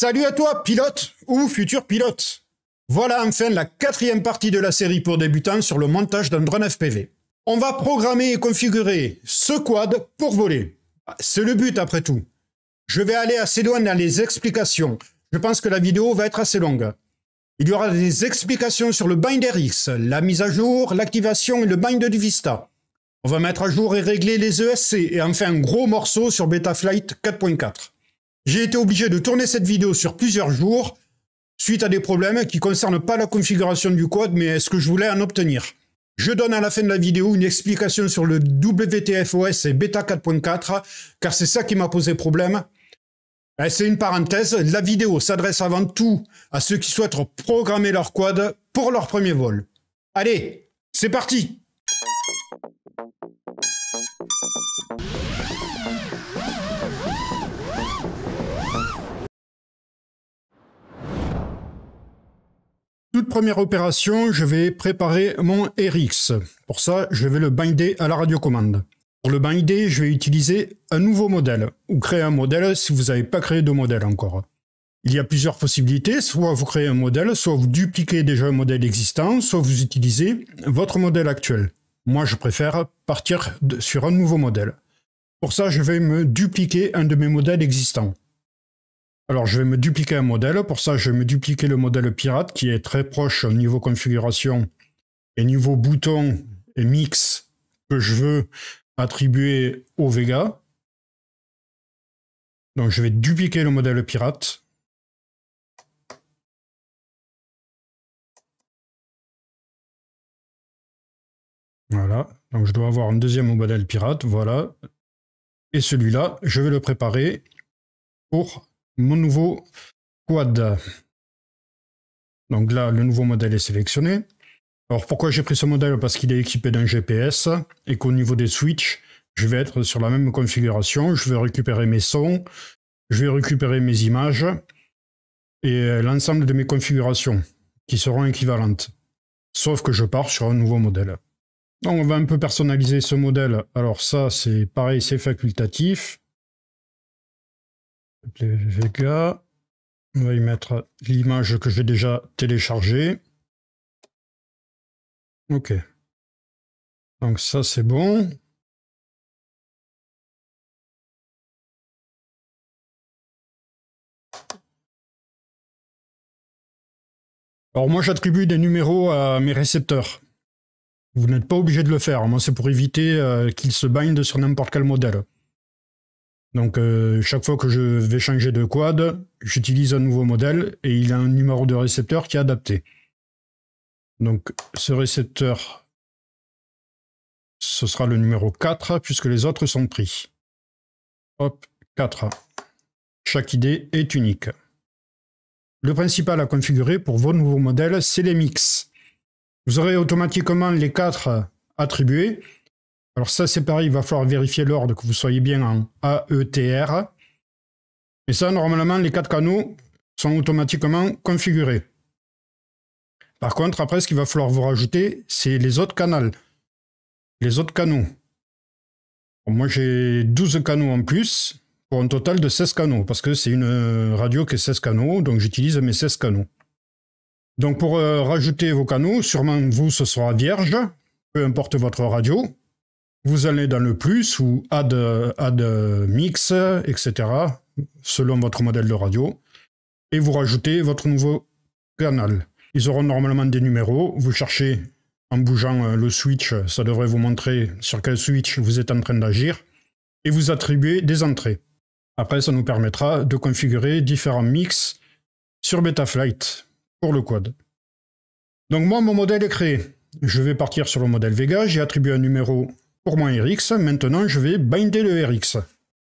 Salut à toi, pilote ou futur pilote Voilà enfin la quatrième partie de la série pour débutants sur le montage d'un drone FPV. On va programmer et configurer ce quad pour voler. C'est le but après tout. Je vais aller assez loin dans les explications. Je pense que la vidéo va être assez longue. Il y aura des explications sur le Binder X, la mise à jour, l'activation et le bind du Vista. On va mettre à jour et régler les ESC et enfin un gros morceau sur Betaflight 4.4. J'ai été obligé de tourner cette vidéo sur plusieurs jours suite à des problèmes qui concernent pas la configuration du code mais ce que je voulais en obtenir. Je donne à la fin de la vidéo une explication sur le WTFOS et Beta 4.4 car c'est ça qui m'a posé problème. Eh, c'est une parenthèse, la vidéo s'adresse avant tout à ceux qui souhaitent programmer leur quad pour leur premier vol. Allez, c'est parti première opération, je vais préparer mon RX. Pour ça, je vais le binder à la radiocommande. Pour le binder, je vais utiliser un nouveau modèle, ou créer un modèle si vous n'avez pas créé de modèle encore. Il y a plusieurs possibilités, soit vous créez un modèle, soit vous dupliquez déjà un modèle existant, soit vous utilisez votre modèle actuel. Moi, je préfère partir sur un nouveau modèle. Pour ça, je vais me dupliquer un de mes modèles existants. Alors, je vais me dupliquer un modèle. Pour ça, je vais me dupliquer le modèle pirate qui est très proche au niveau configuration et niveau bouton et mix que je veux attribuer au Vega. Donc, je vais dupliquer le modèle pirate. Voilà. Donc, je dois avoir un deuxième modèle pirate. Voilà. Et celui-là, je vais le préparer pour mon nouveau quad. Donc là, le nouveau modèle est sélectionné. Alors pourquoi j'ai pris ce modèle Parce qu'il est équipé d'un GPS et qu'au niveau des switches, je vais être sur la même configuration. Je vais récupérer mes sons, je vais récupérer mes images et euh, l'ensemble de mes configurations qui seront équivalentes. Sauf que je pars sur un nouveau modèle. Donc on va un peu personnaliser ce modèle. Alors ça, c'est pareil, c'est facultatif. Vega. On va y mettre l'image que j'ai déjà téléchargée. Ok. Donc ça c'est bon. Alors moi j'attribue des numéros à mes récepteurs. Vous n'êtes pas obligé de le faire. Moi c'est pour éviter euh, qu'ils se bindent sur n'importe quel modèle. Donc euh, chaque fois que je vais changer de quad, j'utilise un nouveau modèle et il a un numéro de récepteur qui est adapté. Donc ce récepteur, ce sera le numéro 4 puisque les autres sont pris. Hop, 4. Chaque idée est unique. Le principal à configurer pour vos nouveaux modèles, c'est les mix. Vous aurez automatiquement les 4 attribués alors ça, c'est pareil, il va falloir vérifier l'ordre, que vous soyez bien en A, E, T, R. Et ça, normalement, les quatre canaux sont automatiquement configurés. Par contre, après, ce qu'il va falloir vous rajouter, c'est les autres canaux. Les autres canaux. moi, j'ai 12 canaux en plus, pour un total de 16 canaux, parce que c'est une radio qui est 16 canaux, donc j'utilise mes 16 canaux. Donc pour euh, rajouter vos canaux, sûrement vous, ce sera vierge, peu importe votre radio, vous allez dans le plus ou add, mix, etc. selon votre modèle de radio. Et vous rajoutez votre nouveau canal. Ils auront normalement des numéros. Vous cherchez en bougeant euh, le switch, ça devrait vous montrer sur quel switch vous êtes en train d'agir. Et vous attribuez des entrées. Après, ça nous permettra de configurer différents mix sur Betaflight pour le quad. Donc moi, mon modèle est créé. Je vais partir sur le modèle Vega, j'ai attribué un numéro pour mon RX. Maintenant, je vais binder le RX.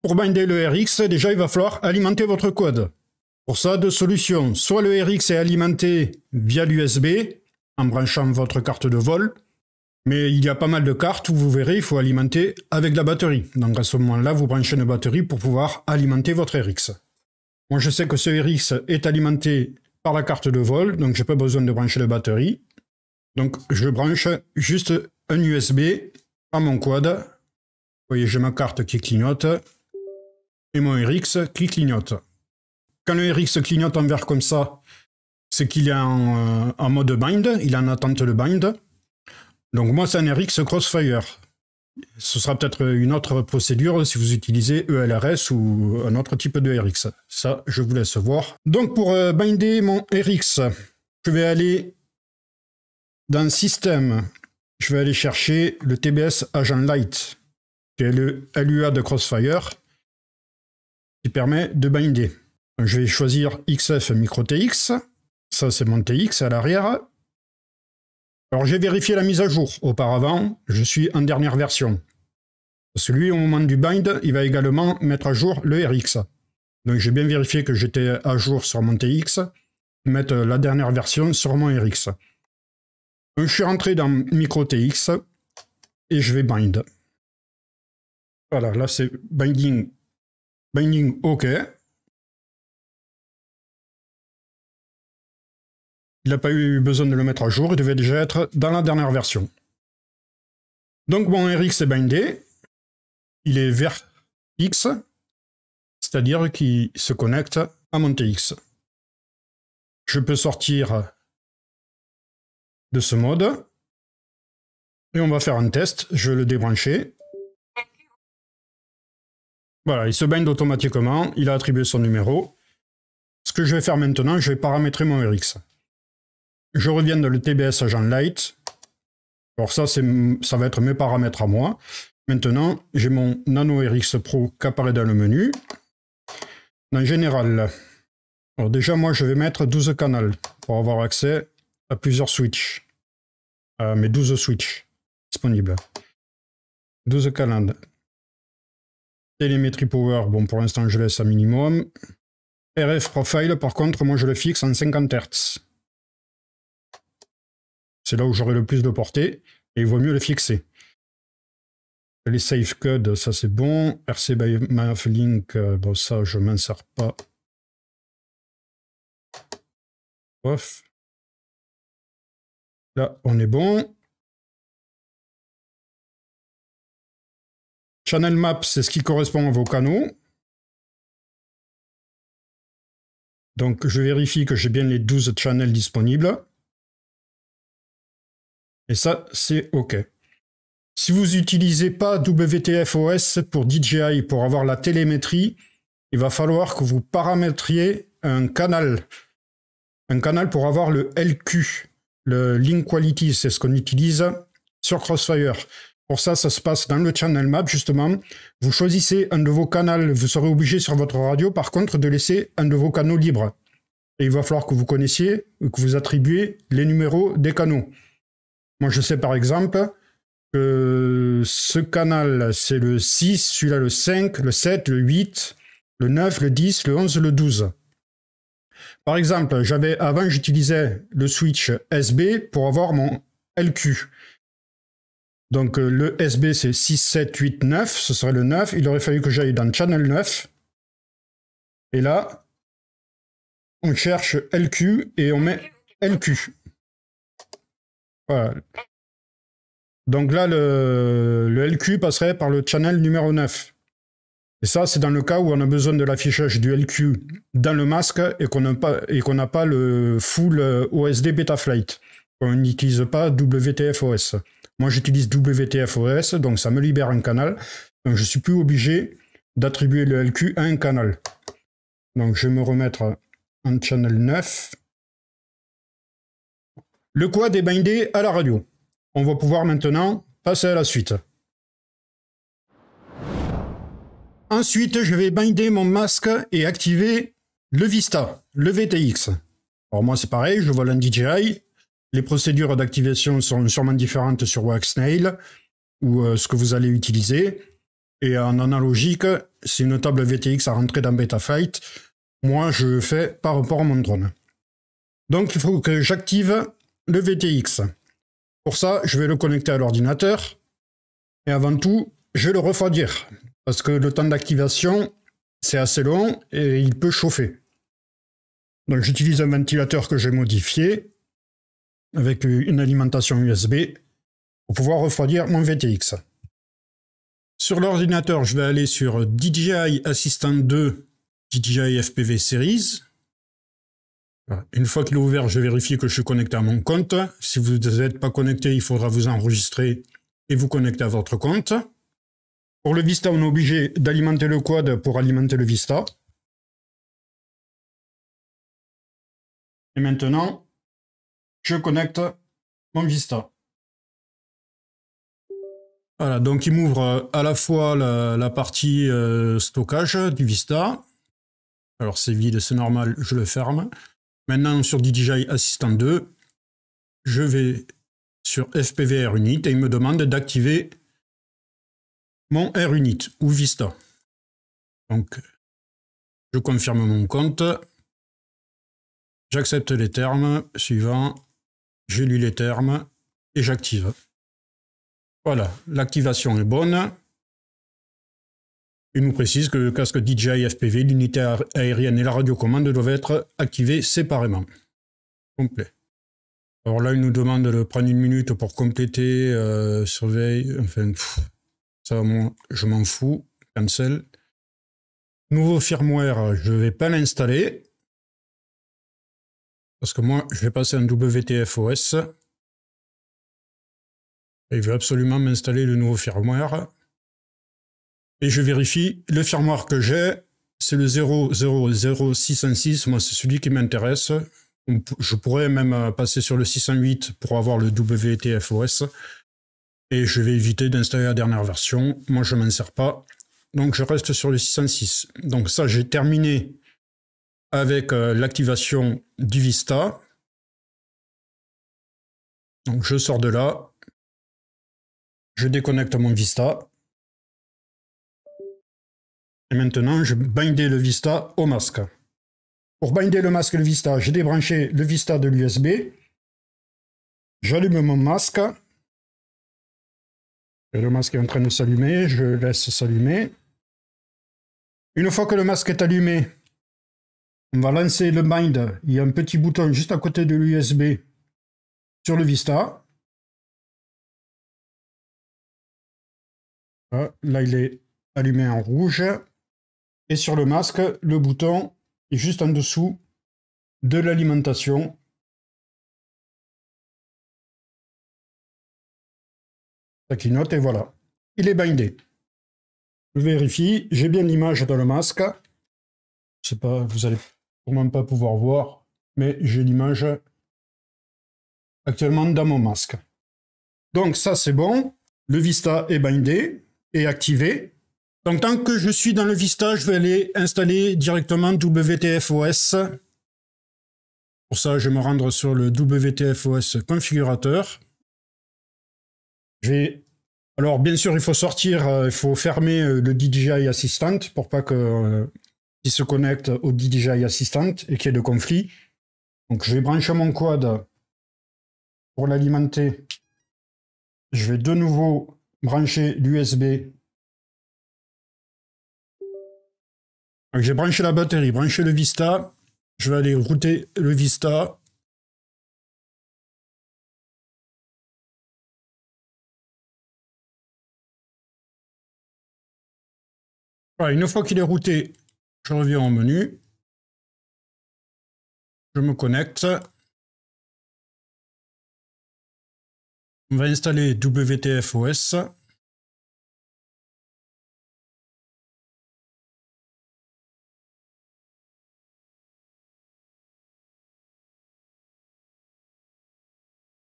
Pour binder le RX, déjà, il va falloir alimenter votre code. Pour ça, deux solutions. Soit le RX est alimenté via l'USB, en branchant votre carte de vol, mais il y a pas mal de cartes où vous verrez, il faut alimenter avec la batterie. Donc à ce moment-là, vous branchez une batterie pour pouvoir alimenter votre RX. Moi, je sais que ce RX est alimenté par la carte de vol, donc j'ai pas besoin de brancher la batterie. Donc je branche juste un USB mon quad. voyez, j'ai ma carte qui clignote. Et mon RX qui clignote. Quand le RX clignote en vert comme ça, c'est qu'il est en, euh, mode bind, il en attente le bind. Donc moi, c'est un RX Crossfire. Ce sera peut-être une autre procédure si vous utilisez ELRS ou un autre type de RX. Ça, je vous laisse voir. Donc pour euh, binder mon RX, je vais aller dans Système, je vais aller chercher le TBS Agent Light, qui est le LUA de Crossfire, qui permet de binder. Je vais choisir XF Micro TX. Ça, c'est mon TX à l'arrière. Alors, j'ai vérifié la mise à jour. Auparavant, je suis en dernière version. Celui au moment du bind, il va également mettre à jour le RX. Donc, j'ai bien vérifié que j'étais à jour sur mon TX. Mettre la dernière version sur mon RX. Euh, je suis rentré dans MicroTX et je vais bind. Voilà, là c'est binding. Binding OK. Il n'a pas eu besoin de le mettre à jour, il devait déjà être dans la dernière version. Donc mon RX est bindé. Il est vers X, c'est-à-dire qu'il se connecte à mon TX. Je peux sortir de ce mode. Et on va faire un test. Je vais le débrancher. Voilà, il se bind automatiquement. Il a attribué son numéro. Ce que je vais faire maintenant, je vais paramétrer mon RX. Je reviens dans le TBS Agent Lite. Alors ça, ça va être mes paramètres à moi. Maintenant, j'ai mon Nano RX Pro qui apparaît dans le menu. Dans Général, alors déjà, moi, je vais mettre 12 canaux pour avoir accès à plusieurs switches. Euh, mais 12 Switch disponibles, 12 calendes. Télémétrie Power, bon pour l'instant je laisse à minimum. RF Profile, par contre, moi je le fixe en 50 Hz. C'est là où j'aurai le plus de portée, et il vaut mieux le fixer. Les safe codes, ça c'est bon. RC by Math Link, euh, bon ça je m'en sers pas. Ouf. Là, on est bon. Channel map, c'est ce qui correspond à vos canaux. Donc, je vérifie que j'ai bien les 12 channels disponibles. Et ça, c'est OK. Si vous n'utilisez pas WTFOS pour DJI pour avoir la télémétrie, il va falloir que vous paramétriez un canal. Un canal pour avoir le LQ. Le link quality, c'est ce qu'on utilise sur Crossfire. Pour ça, ça se passe dans le channel map, justement. Vous choisissez un de vos canaux, vous serez obligé sur votre radio, par contre, de laisser un de vos canaux libres. Et il va falloir que vous connaissiez, que vous attribuez les numéros des canaux. Moi, je sais par exemple que ce canal, c'est le 6, celui-là le 5, le 7, le 8, le 9, le 10, le 11, le 12. Par exemple, j'avais avant j'utilisais le switch SB pour avoir mon LQ. Donc euh, le SB c'est 6, 7, 8, 9, ce serait le 9. Il aurait fallu que j'aille dans Channel 9. Et là, on cherche LQ et on met LQ. Voilà. Donc là, le LQ passerait par le channel numéro 9. Et ça, c'est dans le cas où on a besoin de l'affichage du LQ dans le masque et qu'on n'a pas, le full euh, OSD Betaflight. On n'utilise pas WTFOS. Moi, j'utilise WTFOS, donc ça me libère un canal. Donc, je suis plus obligé d'attribuer le LQ à un canal. Donc, je vais me remettre en channel 9. Le quad est bindé à la radio. On va pouvoir maintenant passer à la suite. Ensuite, je vais binder mon masque et activer le Vista, le VTX. Alors moi, c'est pareil, je vole un DJI. Les procédures d'activation sont sûrement différentes sur Waxnail ou euh, ce que vous allez utiliser. Et en analogique, c'est une table VTX à rentrer dans BetaFight. Moi, je fais par rapport à mon drone. Donc, il faut que j'active le VTX. Pour ça, je vais le connecter à l'ordinateur. Et avant tout, je vais le refroidir. Parce que le temps d'activation, c'est assez long et il peut chauffer. Donc j'utilise un ventilateur que j'ai modifié avec une alimentation USB pour pouvoir refroidir mon VTX. Sur l'ordinateur, je vais aller sur DJI Assistant 2 DJI FPV Series. Une fois qu'il est ouvert, je vérifie que je suis connecté à mon compte. Si vous n'êtes pas connecté, il faudra vous enregistrer et vous connecter à votre compte. Pour le Vista, on est obligé d'alimenter le quad pour alimenter le Vista. Et maintenant, je connecte mon Vista. Voilà, donc il m'ouvre euh, à la fois la, partie euh, stockage du Vista. Alors c'est vide, c'est normal, je le ferme. Maintenant sur DJI Assistant 2, je vais sur FPVR Unit et il me demande d'activer mon R-Unit ou Vista. Donc, je confirme mon compte. J'accepte les termes. Suivant. J'ai lu les termes et j'active. Voilà, l'activation est bonne. Il nous précise que le casque DJI FPV, l'unité aérienne et la radiocommande doivent être activés séparément. Complet. Alors là, il nous demande de prendre une minute pour compléter, euh, surveille, enfin, ça, moi, je m'en fous. Cancel. Nouveau firmware, je ne vais pas l'installer. Parce que moi, je vais passer en WTFOS. Et il veut absolument m'installer le nouveau firmware. Et je vérifie, le firmware que j'ai, c'est le 000606. Moi, c'est celui qui m'intéresse. Je pourrais même euh, passer sur le 608 pour avoir le WTFOS et je vais éviter d'installer la dernière version. Moi, je m'en sers pas. Donc, je reste sur le 606. Donc ça, j'ai terminé avec euh, l'activation du Vista. Donc, je sors de là. Je déconnecte mon Vista. Et maintenant, je binder le Vista au masque. Pour binder le masque et le Vista, j'ai débranché le Vista de l'USB. J'allume mon masque. Le masque est en train de s'allumer, je laisse s'allumer. Une fois que le masque est allumé, on va lancer le bind. Il y a un petit bouton juste à côté de l'USB sur le Vista. Ah, là, il est allumé en rouge. Et sur le masque, le bouton est juste en dessous de l'alimentation clignote et voilà. Il est bindé. Je vérifie, j'ai bien l'image dans le masque. Je sais pas, vous allez même pas pouvoir voir, mais j'ai l'image actuellement dans mon masque. Donc ça c'est bon, le Vista est bindé et activé. Donc tant que je suis dans le Vista, je vais aller installer directement WTFOS. Pour ça, je vais me rendre sur le WTFOS configurateur vais... Alors, bien sûr, il faut sortir, euh, il faut fermer euh, le DJI Assistant pour pas euh, qu'il se connecte au DJI Assistant et qu'il y ait de conflit. Donc, je vais brancher mon quad pour l'alimenter. Je vais de nouveau brancher l'USB j'ai branché la batterie, branché le Vista. Je vais aller router le Vista. une fois qu'il est routé, je reviens en menu. Je me connecte. On va installer WTFOS.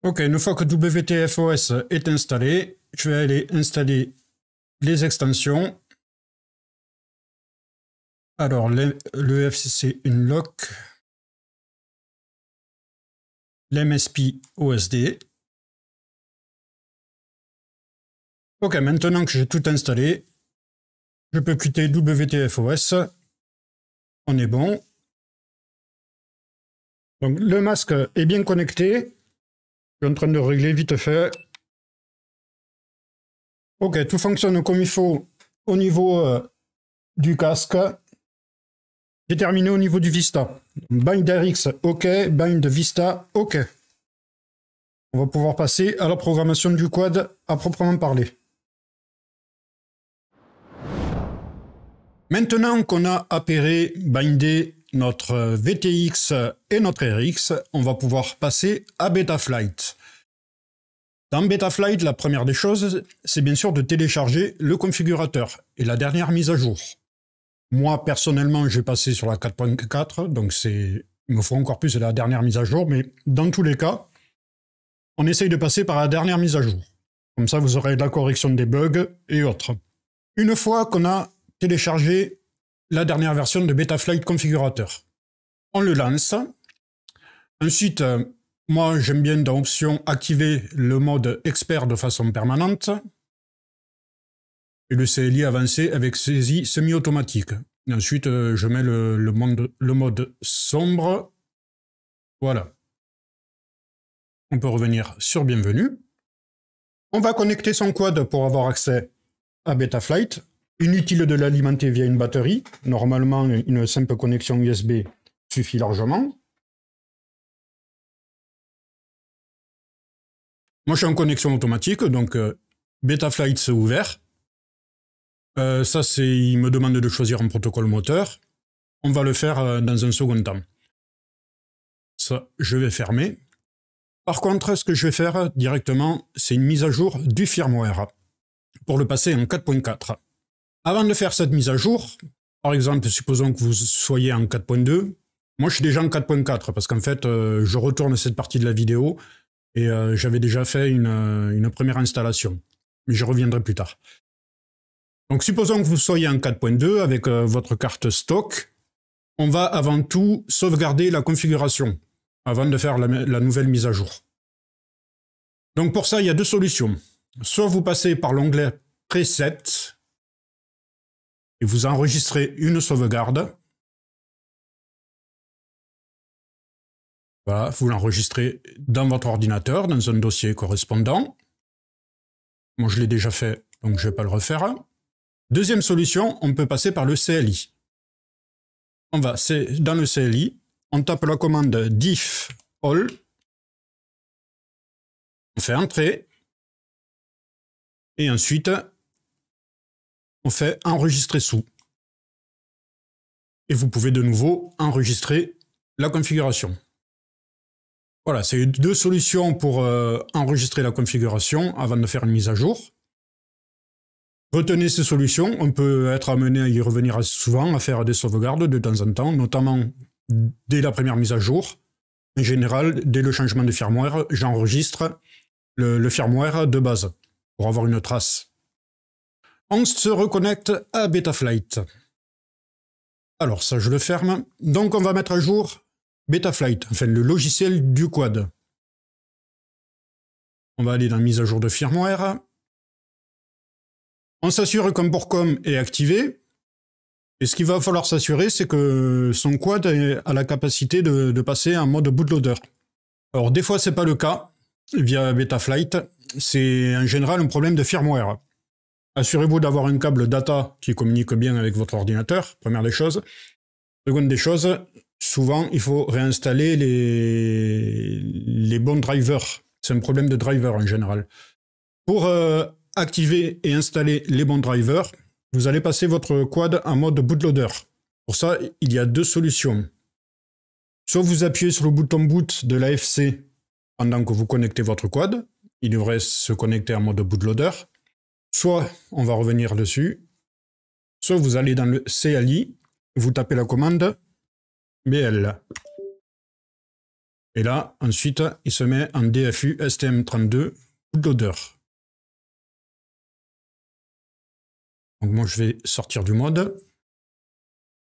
Ok, une fois que WTFOS est installé, je vais aller installer les extensions alors, le FCC Unlock, l'MSP OSD. Ok, maintenant que j'ai tout installé, je peux quitter WTFOS. On est bon. Donc le masque est bien connecté. Je suis en train de régler vite fait. Ok, tout fonctionne comme il faut au niveau euh, du casque. J'ai terminé au niveau du Vista. Bind RX, OK. Bind Vista, OK. On va pouvoir passer à la programmation du quad à proprement parler. Maintenant qu'on a appairé, bindé notre VTX et notre RX, on va pouvoir passer à Betaflight. Dans Betaflight, la première des choses, c'est bien sûr de télécharger le configurateur et la dernière mise à jour. Moi, personnellement, j'ai passé sur la 4.4, donc c'est, il me faut encore plus de la dernière mise à jour, mais dans tous les cas, on essaye de passer par la dernière mise à jour. Comme ça, vous aurez la correction des bugs et autres. Une fois qu'on a téléchargé la dernière version de Betaflight Configurateur, on le lance. Ensuite, euh, moi, j'aime bien dans Options activer le mode expert de façon permanente le CLI avancé avec saisie semi-automatique. Ensuite, euh, je mets le, mode sombre. Voilà. On peut revenir sur Bienvenue. On va connecter son quad pour avoir accès à Betaflight. Inutile de l'alimenter via une batterie. Normalement, une simple connexion USB suffit largement. Moi, je suis en connexion automatique, donc euh, Betaflight s'est ouvert. Euh, ça, c'est, il me demande de choisir un protocole moteur. On va le faire euh, dans un second temps. Ça, je vais fermer. Par contre, ce que je vais faire directement, c'est une mise à jour du firmware pour le passer en 4.4. Avant de faire cette mise à jour, par exemple, supposons que vous soyez en 4.2. Moi, je suis déjà en 4.4 parce qu'en fait, euh, je retourne cette partie de la vidéo et j'avais déjà fait une première installation. Mais je reviendrai plus tard. Donc supposons que vous soyez en 4.2 avec euh, votre carte stock. On va avant tout sauvegarder la configuration avant de faire la, nouvelle mise à jour. Donc pour ça, il y a deux solutions. Soit vous passez par l'onglet Preset » et vous enregistrez une sauvegarde. Voilà, vous l'enregistrez dans votre ordinateur, dans un dossier correspondant. Moi, je l'ai déjà fait, donc je ne vais pas le refaire. Deuxième solution, on peut passer par le CLI. On va dans le CLI, on tape la commande diff all, on fait entrer, et ensuite, on fait enregistrer sous. Et vous pouvez de nouveau enregistrer la configuration. Voilà, c'est deux solutions pour euh, enregistrer la configuration avant de faire une mise à jour. Retenez ces solutions, on peut être amené à y revenir assez souvent, à faire des sauvegardes de temps en temps, notamment dès la première mise à jour. En général, dès le changement de firmware, j'enregistre le, le firmware de base pour avoir une trace. On se reconnecte à Betaflight. Alors ça, je le ferme. Donc on va mettre à jour Betaflight, enfin le logiciel du quad. On va aller dans Mise à jour de firmware. On s'assure qu'un pourcom est activé. Et ce qu'il va falloir s'assurer, c'est que son quad a la capacité de, passer en mode bootloader. Alors des fois, n'est pas le cas via Betaflight. C'est en général un problème de firmware. Assurez-vous d'avoir un câble data qui communique bien avec votre ordinateur, première des choses. Seconde des choses, souvent il faut réinstaller les, bons drivers. C'est un problème de driver en général. Pour euh, activer et installer les bons drivers, vous allez passer votre quad en mode bootloader. Pour ça, il y a deux solutions. Soit vous appuyez sur le bouton boot de l'AFC pendant que vous connectez votre quad, il devrait se connecter en mode bootloader. Soit, on va revenir dessus, soit vous allez dans le CLI, vous tapez la commande BL. Et là, ensuite, il se met en DFU STM32 bootloader. Donc moi, je vais sortir du mode.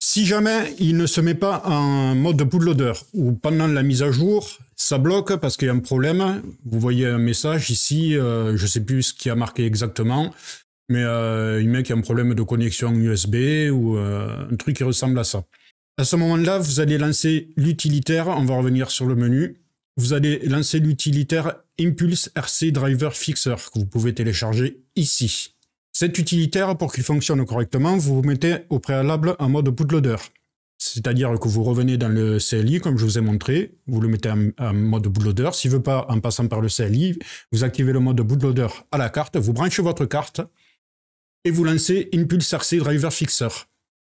Si jamais il ne se met pas en mode de bootloader ou pendant la mise à jour, ça bloque parce qu'il y a un problème. Vous voyez un message ici, euh, je ne sais plus ce qui a marqué exactement, mais euh, il met qu'il y a un problème de connexion USB ou euh, un truc qui ressemble à ça. À ce moment-là, vous allez lancer l'utilitaire, on va revenir sur le menu, vous allez lancer l'utilitaire Impulse RC Driver Fixer que vous pouvez télécharger ici. Cet utilitaire, pour qu'il fonctionne correctement, vous mettez au préalable en mode bootloader. C'est-à-dire que vous revenez dans le CLI, comme je vous ai montré, vous le mettez en, mode bootloader. S'il ne veut pas, en passant par le CLI, vous activez le mode bootloader à la carte, vous branchez votre carte et vous lancez Impulse RC Driver Fixer.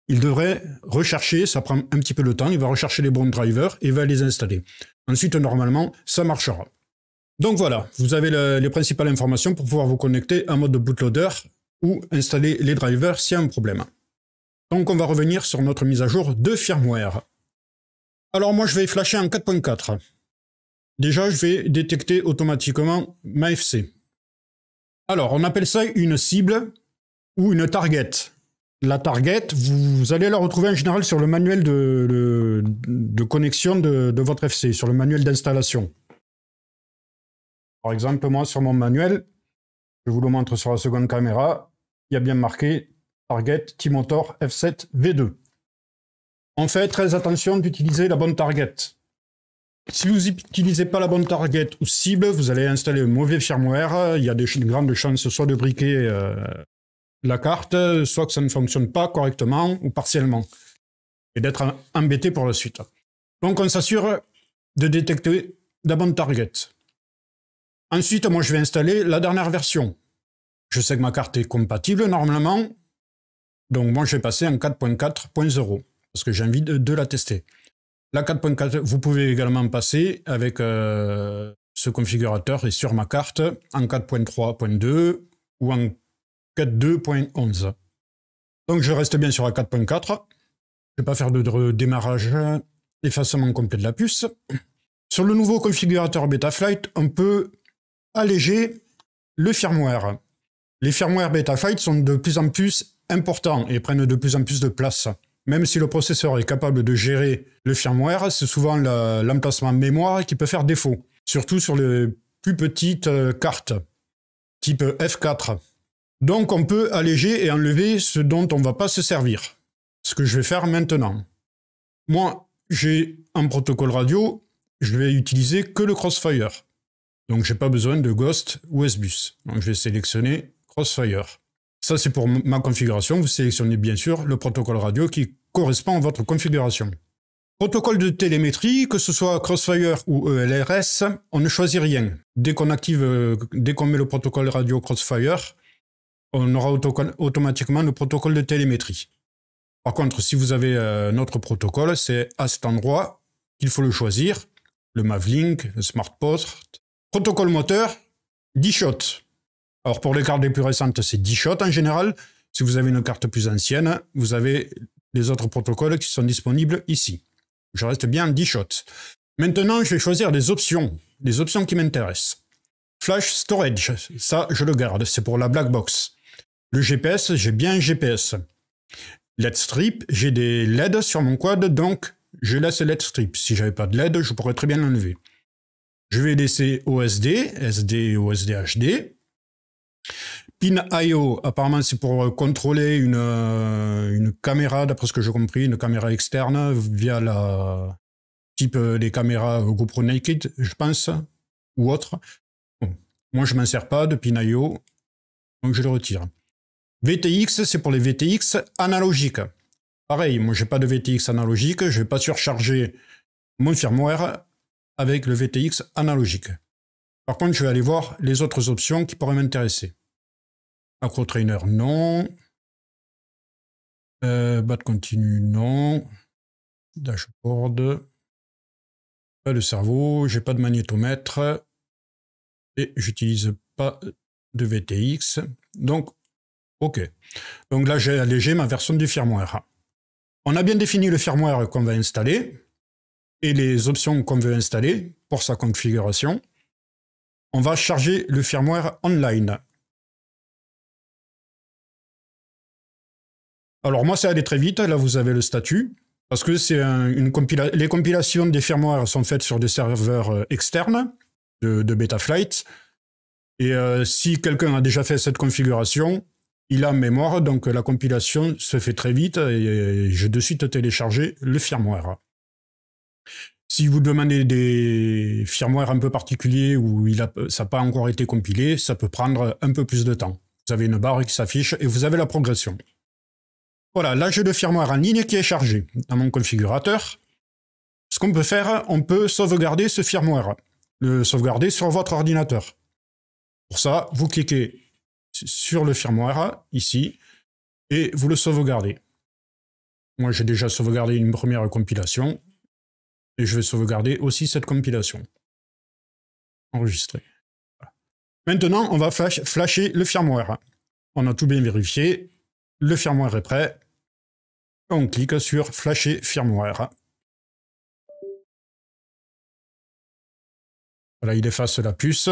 Il devrait rechercher, ça prend un petit peu de temps, il va rechercher les bons drivers et va les installer. Ensuite, normalement, ça marchera. Donc voilà, vous avez les principales informations pour pouvoir vous connecter en mode bootloader ou installer les drivers s'il y a un problème. Donc on va revenir sur notre mise à jour de firmware. Alors moi je vais flasher en 4.4. Déjà je vais détecter automatiquement ma FC. Alors on appelle ça une cible ou une target. La target, vous allez la retrouver en général sur le manuel de, de, connexion de, de votre FC, sur le manuel d'installation. Par exemple, moi sur mon manuel, je vous le montre sur la seconde caméra, il y a bien marqué Target T-Motor F7 V2. On fait très attention d'utiliser la bonne target. Si vous n'utilisez pas la bonne target ou cible, vous allez installer un mauvais firmware. Il y a des grandes chances soit de briquer euh, la carte, soit que ça ne fonctionne pas correctement ou partiellement, et d'être embêté pour la suite. Donc on s'assure de détecter la bonne target. Ensuite, moi je vais installer la dernière version. Je sais que ma carte est compatible normalement. Donc moi, je vais passer en 4.4.0 parce que j'ai envie de, la tester. La 4.4, vous pouvez également passer avec euh, ce configurateur et sur ma carte en 4.3.2 ou en 4.2.11. Donc je reste bien sur la 4.4. Je ne vais pas faire de démarrage, effacement complet de la puce. Sur le nouveau configurateur Betaflight, on peut alléger le firmware. Les firmware Betafight sont de plus en plus importants et prennent de plus en plus de place. Même si le processeur est capable de gérer le firmware, c'est souvent l'emplacement mémoire qui peut faire défaut, surtout sur les plus petites euh, cartes, type F4. Donc on peut alléger et enlever ce dont on ne va pas se servir, ce que je vais faire maintenant. Moi, j'ai un protocole radio, je vais utiliser que le Crossfire. Donc je n'ai pas besoin de Ghost ou s Donc je vais sélectionner Crossfire. Ça, c'est pour ma configuration. Vous sélectionnez bien sûr le protocole radio qui correspond à votre configuration. Protocole de télémétrie, que ce soit Crossfire ou ELRS, on ne choisit rien. Dès qu'on active, euh, dès qu'on met le protocole radio Crossfire, on aura automatiquement le protocole de télémétrie. Par contre, si vous avez un euh, autre protocole, c'est à cet endroit qu'il faut le choisir. Le Mavlink, le SmartPort. Protocole moteur, 10 shots. Alors pour les cartes les plus récentes, c'est 10 shots en général. Si vous avez une carte plus ancienne, vous avez les autres protocoles qui sont disponibles ici. Je reste bien 10 shots. Maintenant, je vais choisir des options, Des options qui m'intéressent. Flash Storage, ça je le garde, c'est pour la black box. Le GPS, j'ai bien GPS. LED Strip, j'ai des LED sur mon quad, donc je laisse LED Strip. Si j'avais pas de LED, je pourrais très bien l'enlever. Je vais laisser OSD, SD et OSD HD. I.O. apparemment, c'est pour euh, contrôler euh, une, caméra, d'après ce que j'ai compris, une caméra externe via la type euh, des caméras GoPro Naked, je pense, ou autre. Moi, je m'en sers pas de Pin I.O. donc je le retire. VTX, c'est pour les VTX analogiques. Pareil, moi, j'ai pas de VTX analogique, je vais pas surcharger mon firmware avec le VTX analogique. Par contre, je vais aller voir les autres options qui pourraient m'intéresser. Acro Trainer, non. Euh, Bat continue, non. Dashboard. Pas de cerveau, j'ai pas de magnétomètre. Et j'utilise pas de VTX. Donc, OK. Donc là, j'ai allégé ma version du firmware. On a bien défini le firmware qu'on va installer et les options qu'on veut installer pour sa configuration on va charger le firmware online. Alors moi, c'est allé très vite. Là, vous avez le statut. Parce que c'est les compilations des firmwares sont faites sur des serveurs euh, externes de, Betaflight. Et euh, si quelqu'un a déjà fait cette configuration, il a mémoire, donc la compilation se fait très vite et j'ai de suite téléchargé le firmware. Si vous demandez des firmwares un peu particuliers où a, ça n'a pas encore été compilé, ça peut prendre un peu plus de temps. Vous avez une barre qui s'affiche et vous avez la progression. Voilà, là j'ai le firmware en ligne qui est chargé dans mon configurateur. Ce qu'on peut faire, on peut sauvegarder ce firmware, le sauvegarder sur votre ordinateur. Pour ça, vous cliquez sur le firmware, ici, et vous le sauvegardez. Moi j'ai déjà sauvegardé une première compilation, et je vais sauvegarder aussi cette compilation. Enregistrer. Maintenant, on va flasher le firmware. On a tout bien vérifié. Le firmware est prêt. On clique sur Flasher firmware. Voilà, il efface la puce.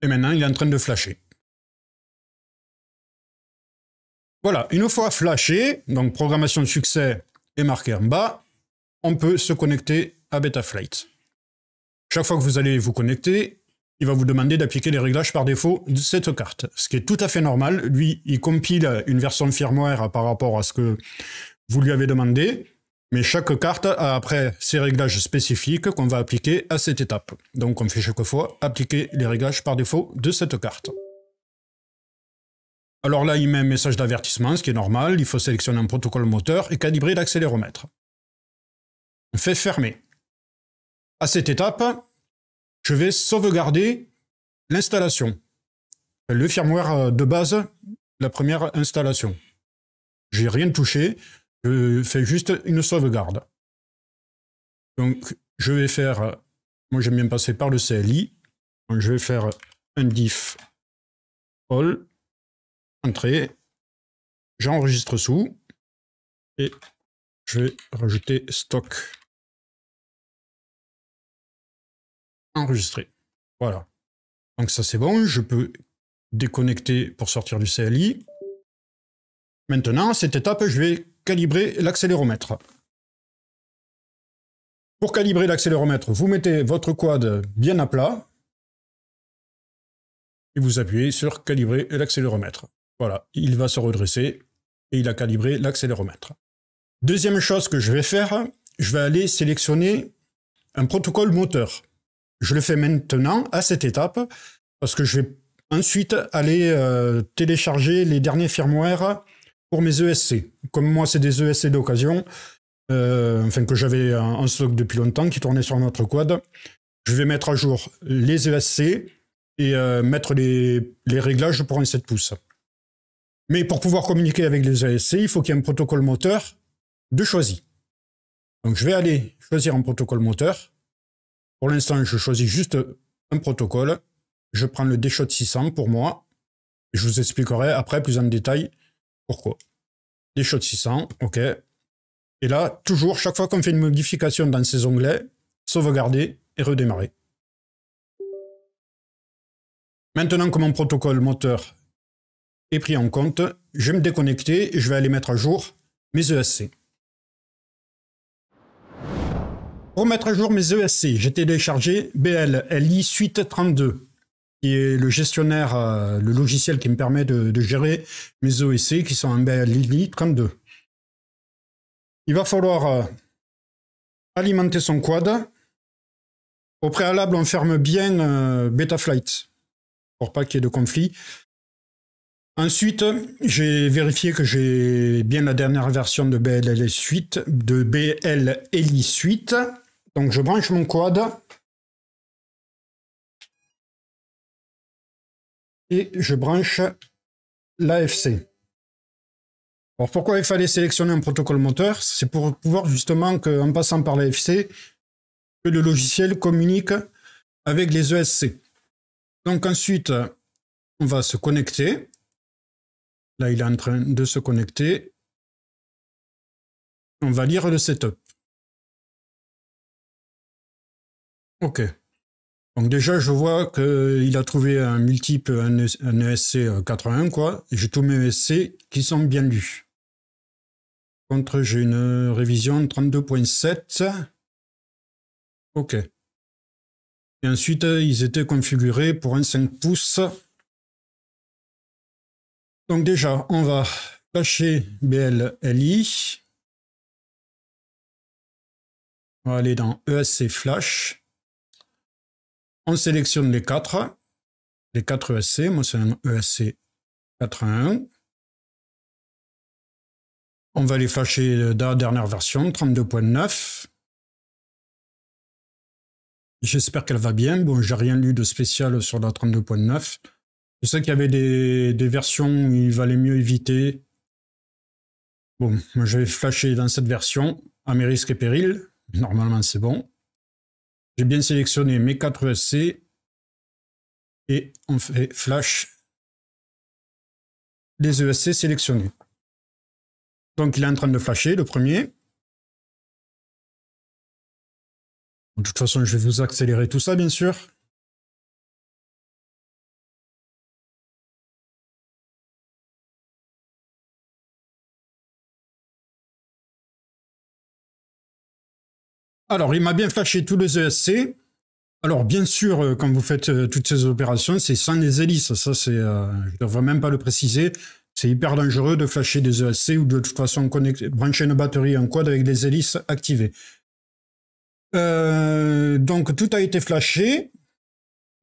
Et maintenant, il est en train de flasher. Voilà, une fois flashé, donc programmation de succès est marquée en bas, on peut se connecter à Betaflight. Chaque fois que vous allez vous connecter, il va vous demander d'appliquer les réglages par défaut de cette carte, ce qui est tout à fait normal. Lui, il compile une version firmware par rapport à ce que vous lui avez demandé, mais chaque carte a après ses réglages spécifiques qu'on va appliquer à cette étape. Donc on fait chaque fois appliquer les réglages par défaut de cette carte. Alors là, il met un message d'avertissement, ce qui est normal, il faut sélectionner un protocole moteur et calibrer l'accéléromètre. On fait fermer. À cette étape, je vais sauvegarder l'installation, le firmware euh, de base, la première installation. J'ai rien touché, je fais juste une sauvegarde. Donc, je vais faire, euh, moi j'aime bien passer par le CLI, je vais faire un diff all, entrée, j'enregistre sous et je vais rajouter stock enregistré. Voilà. Donc ça c'est bon, je peux déconnecter pour sortir du CLI. Maintenant, à cette étape, je vais calibrer l'accéléromètre. Pour calibrer l'accéléromètre, vous mettez votre quad bien à plat et vous appuyez sur calibrer l'accéléromètre. Voilà, il va se redresser et il a calibré l'accéléromètre. Deuxième chose que je vais faire, je vais aller sélectionner un protocole moteur. Je le fais maintenant à cette étape parce que je vais ensuite aller euh, télécharger les derniers firmware pour mes ESC. Comme moi, c'est des ESC d'occasion, euh, enfin que j'avais en stock depuis longtemps, qui tournait sur notre quad. Je vais mettre à jour les ESC et euh, mettre les, les réglages pour un 7 pouces. Mais pour pouvoir communiquer avec les ASC, il faut qu'il y ait un protocole moteur de choisi. Donc je vais aller choisir un protocole moteur. Pour l'instant, je choisis juste un protocole. Je prends le DShot 600 pour moi. Je vous expliquerai après plus en détail pourquoi. DShot 600, OK. Et là, toujours, chaque fois qu'on fait une modification dans ces onglets, sauvegarder et redémarrer. Maintenant que mon protocole moteur pris en compte. Je vais me déconnecter et je vais aller mettre à jour mes ESC. Pour mettre à jour mes ESC, j'ai téléchargé BLLI Suite 32, qui est le gestionnaire, euh, le logiciel qui me permet de, gérer mes ESC qui sont en BLLI 32. Il va falloir euh, alimenter son quad. Au préalable, on ferme bien euh, Betaflight pour pas qu'il y ait de conflit. Ensuite, j'ai vérifié que j'ai bien la dernière version de BLL Suite, de BL Suite. Donc je branche mon quad. Et je branche l'AFC. Alors pourquoi il fallait sélectionner un protocole moteur C'est pour pouvoir justement qu'en passant par l'AFC, que le logiciel communique avec les ESC. Donc ensuite, on va se connecter. Là, il est en train de se connecter. On va lire le setup. OK. Donc déjà, je vois qu'il a trouvé un multiple, un, ESC e 81, euh, quoi. J'ai tous mes ESC qui sont bien lus. Contre, j'ai une révision 32.7. OK. Et ensuite, ils étaient configurés pour un 5 pouces donc déjà, on va fâcher BLLI. On va aller dans ESC Flash. On sélectionne les quatre, les quatre ESC. Moi, c'est un ESC 81. On va les flasher dans la dernière version, 32.9. J'espère qu'elle va bien. Bon, j'ai rien lu de spécial sur la 32.9. Je sais qu'il y avait des, versions où il valait mieux éviter. Bon, je vais flasher dans cette version à mes risques et périls. Normalement, c'est bon. J'ai bien sélectionné mes 4 ESC et on fait flash les ESC sélectionnés. Donc, il est en train de flasher le premier. De toute façon, je vais vous accélérer tout ça, bien sûr. Alors, il m'a bien flashé tous les ESC. Alors, bien sûr, euh, quand vous faites euh, toutes ces opérations, c'est sans les hélices. Ça, c'est, euh, je ne devrais même pas le préciser. C'est hyper dangereux de flasher des ESC ou de toute façon connecter, brancher une batterie en quad avec des hélices activées. donc, tout a été flashé.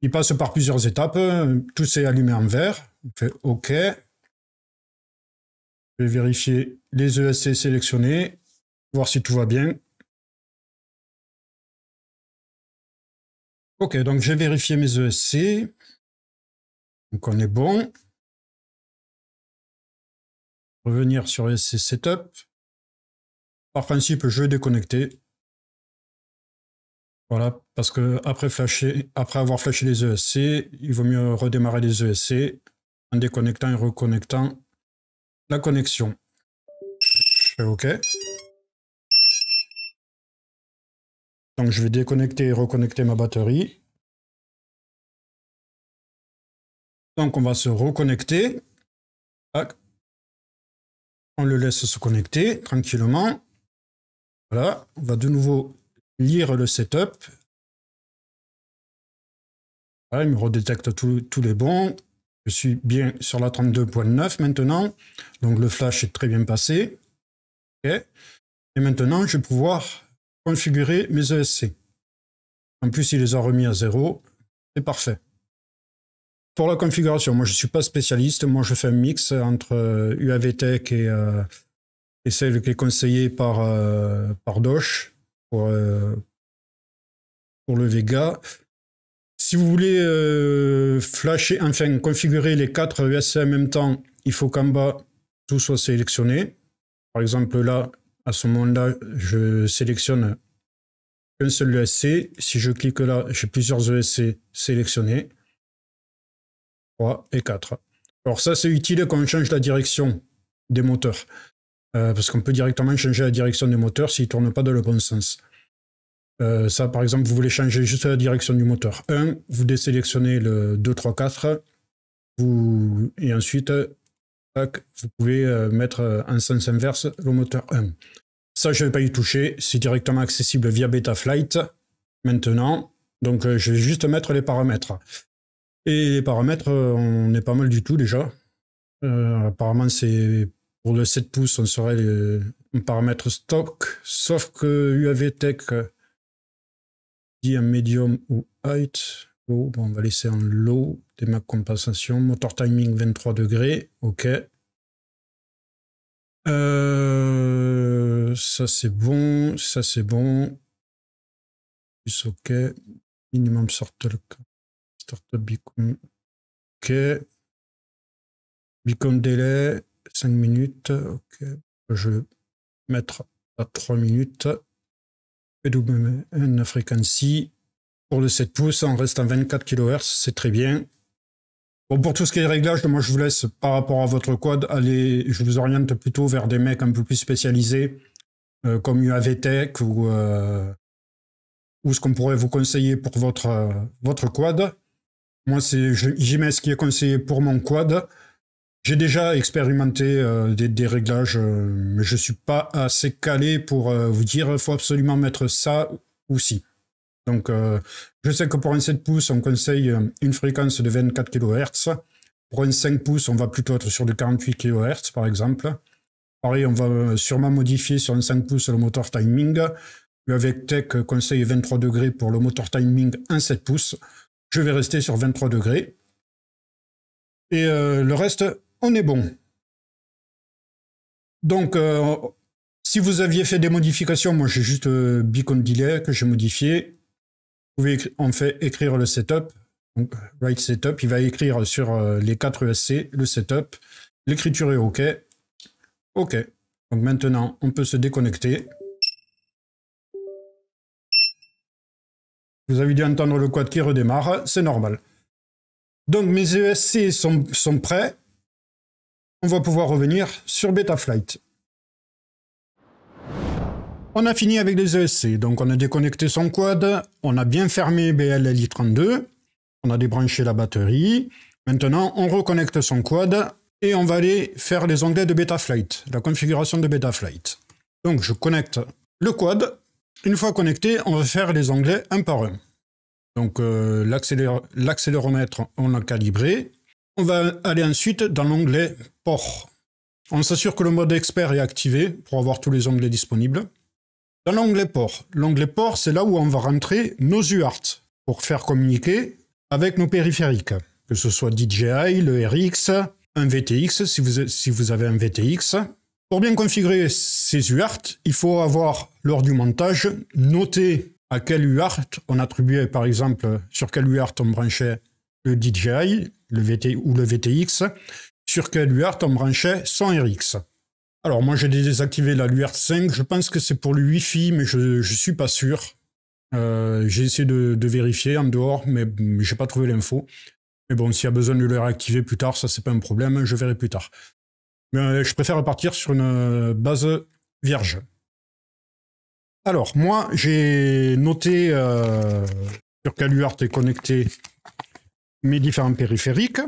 Il passe par plusieurs étapes. Tout s'est allumé en vert. On fait OK. Je vais vérifier les ESC sélectionnés, voir si tout va bien. Ok, donc j'ai vérifié mes ESC. Donc on est bon. Revenir sur ESC Setup. Par principe, je vais déconnecter. Voilà, parce que après, avoir flashé les ESC, il vaut mieux redémarrer les ESC en déconnectant et reconnectant la connexion. OK. Donc je vais déconnecter et reconnecter ma batterie. Donc on va se reconnecter. On le laisse se connecter tranquillement. Voilà, on va de nouveau lire le setup. il me redétecte tous les bons. Je suis bien sur la 32.9 maintenant. Donc le flash est très bien passé. Et maintenant, je vais pouvoir configurer mes ESC. En plus, il les a remis à zéro. C'est parfait. Pour la configuration, moi je ne suis pas spécialiste, moi je fais un mix entre UAVTech euh, et, euh, et celle qui est conseillée par, euh, par Dosh pour, pour le Vega. Si vous voulez flasher, enfin configurer les quatre ESC en même temps, il faut qu'en bas tout soit sélectionné. Par exemple là, à ce moment-là, je sélectionne un seul ESC. Si je clique là, j'ai plusieurs ESC sélectionnés. 3 et 4. Alors ça, c'est utile quand on change la direction des moteurs. Euh, parce qu'on peut directement changer la direction des moteurs s'ils ne tournent pas dans le bon sens. Euh, ça, par exemple, vous voulez changer juste la direction du moteur. 1, vous désélectionnez le 2, 3, 4. Vous... Et ensuite, vous pouvez euh, mettre en euh, sens inverse le moteur 1. Ça, je ne vais pas y toucher, c'est directement accessible via Betaflight maintenant. Donc, euh, je vais juste mettre les paramètres. Et les paramètres, on est pas mal du tout déjà. apparemment, c'est pour le 7 pouces, on serait les, un paramètre stock, sauf que UAV Tech dit un medium ou height on va laisser en low des ma compensation. Motor timing 23 degrés. OK. Euh, ça c'est bon. Ça c'est bon. Plus OK. Minimum Startup Beacon. OK. Beacon délai 5 minutes. OK. Je vais mettre à 3 minutes. une frequency pour le 7 pouces, on reste à 24 kHz, c'est très bien. Bon, pour tout ce qui est réglage, moi je vous laisse par rapport à votre quad, allez, je vous oriente plutôt vers des mecs un peu plus spécialisés, euh, comme UAVTech ou, euh, ou ce qu'on pourrait vous conseiller pour votre, euh, votre quad. Moi, j'y mets ce qui est conseillé pour mon quad. J'ai déjà expérimenté des, réglages, mais je suis pas assez calé pour vous dire faut absolument mettre ça ou si. Donc, euh, je sais que pour un 7 pouces, on conseille euh, une fréquence de 24 kHz. Pour un 5 pouces, on va plutôt être sur du 48 kHz, par exemple. Pareil, on va euh, sûrement modifier sur un 5 pouces le moteur timing. avec Tech, conseille 23 degrés pour le moteur timing 7 pouces. Je vais rester sur 23 degrés. Et le reste, on est bon. Donc, si vous aviez fait des modifications, moi j'ai juste Beacon Delay que j'ai modifié. On fait écrire le setup. Donc, write setup, il va écrire sur euh, les 4 ESC le setup. L'écriture est OK. OK. Donc maintenant, on peut se déconnecter. Vous avez dû entendre le quad qui redémarre, c'est normal. Donc mes ESC sont, sont prêts. On va pouvoir revenir sur Betaflight. On a fini avec les ESC, donc on a déconnecté son quad, on a bien fermé BLLI32, on a débranché la batterie. Maintenant, on reconnecte son quad et on va aller faire les onglets de Betaflight, la configuration de Betaflight. Donc je connecte le quad. Une fois connecté, on va faire les onglets un par un. Donc euh, l'accéléromètre, on l'a calibré. On va aller ensuite dans l'onglet port. On s'assure que le mode expert est activé pour avoir tous les onglets disponibles. Dans l'onglet port, l'onglet port, c'est là où on va rentrer nos UART pour faire communiquer avec nos périphériques, que ce soit DJI, le RX, un VTX si vous, avez un VTX. Pour bien configurer ces UART, il faut avoir, lors du montage, noté à quel UART on attribuait, par exemple, sur quel UART on branchait le DJI ou le VTX, sur quel UART on branchait son RX. Alors moi j'ai désactivé la UART 5 je pense que c'est pour le Wi-Fi, mais je ne suis pas sûr. Euh, j'ai essayé de, vérifier en dehors, mais, je j'ai pas trouvé l'info. Mais bon, s'il y a besoin de le réactiver plus tard, ça c'est pas un problème, je verrai plus tard. Mais euh, je préfère partir sur une euh, base vierge. Alors, moi, j'ai noté sur quelle UART est connecté mes différents périphériques.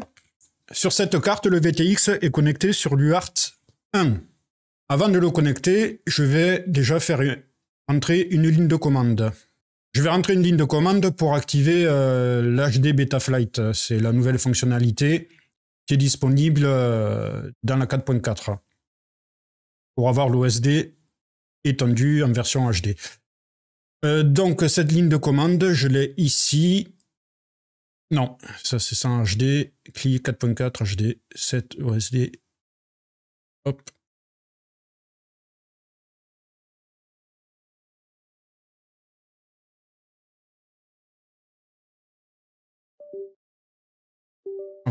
Sur cette carte, le VTX est connecté sur l'UART 1. Avant de le connecter, je vais déjà faire entrer une ligne de commande. Je vais rentrer une ligne de commande pour activer euh, l'HD Betaflight. C'est la nouvelle fonctionnalité qui est disponible euh, dans la 4.4 pour avoir l'OSD étendu en version HD. Euh, donc cette ligne de commande, je l'ai ici. Non, ça c'est sans HD. CLI 4.4 HD 7 OSD. Hop,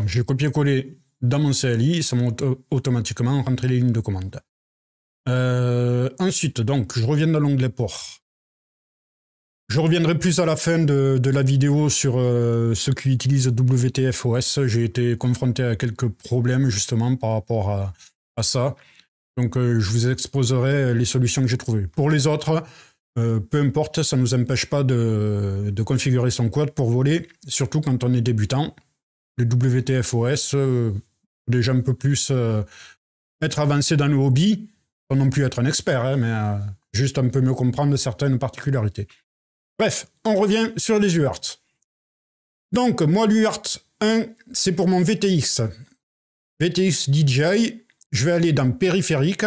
j'ai copié-collé dans mon CLI, ça m'a automatiquement rentré les lignes de commande. Euh, ensuite, donc, je reviens dans l'onglet port. Je reviendrai plus à la fin de, la vidéo sur euh, ceux qui utilisent WTFOS. J'ai été confronté à quelques problèmes justement par rapport à, ça. Donc euh, je vous exposerai les solutions que j'ai trouvées. Pour les autres, peu importe, ça ne nous empêche pas de, de configurer son quad pour voler, surtout quand on est débutant. Le WTFOS, euh, déjà un peu plus euh, être avancé dans le hobby, sans non plus être un expert, hein, mais euh, juste un peu mieux comprendre certaines particularités. Bref, on revient sur les UART. Donc, moi, l'UART 1, c'est pour mon VTX. VTX DJI, je vais aller dans périphérique,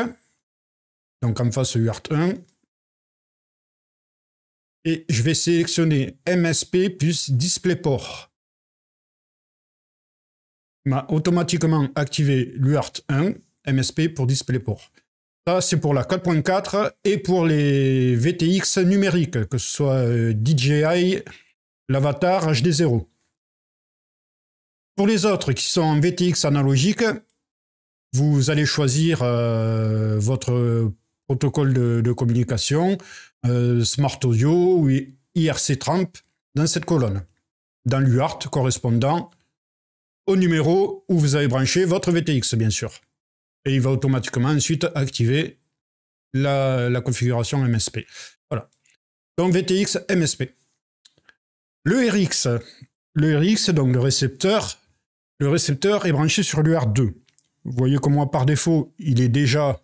donc en face UART 1, et je vais sélectionner MSP plus DisplayPort m'a automatiquement activé l'UART 1 MSP pour DisplayPort. Ça, c'est pour la 4.4 et pour les VTX numériques, que ce soit euh, DJI, l'Avatar, HD0. Pour les autres qui sont en VTX analogique, vous allez choisir euh, votre protocole de, communication, euh, Smart Audio ou IRC Tramp dans cette colonne, dans l'UART correspondant au numéro où vous avez branché votre VTX, bien sûr. Et il va automatiquement ensuite activer la, configuration MSP. Voilà. Donc VTX MSP. Le RX. Le RX, donc le récepteur, le récepteur est branché sur l'uart 2 Vous voyez que moi, par défaut, il est déjà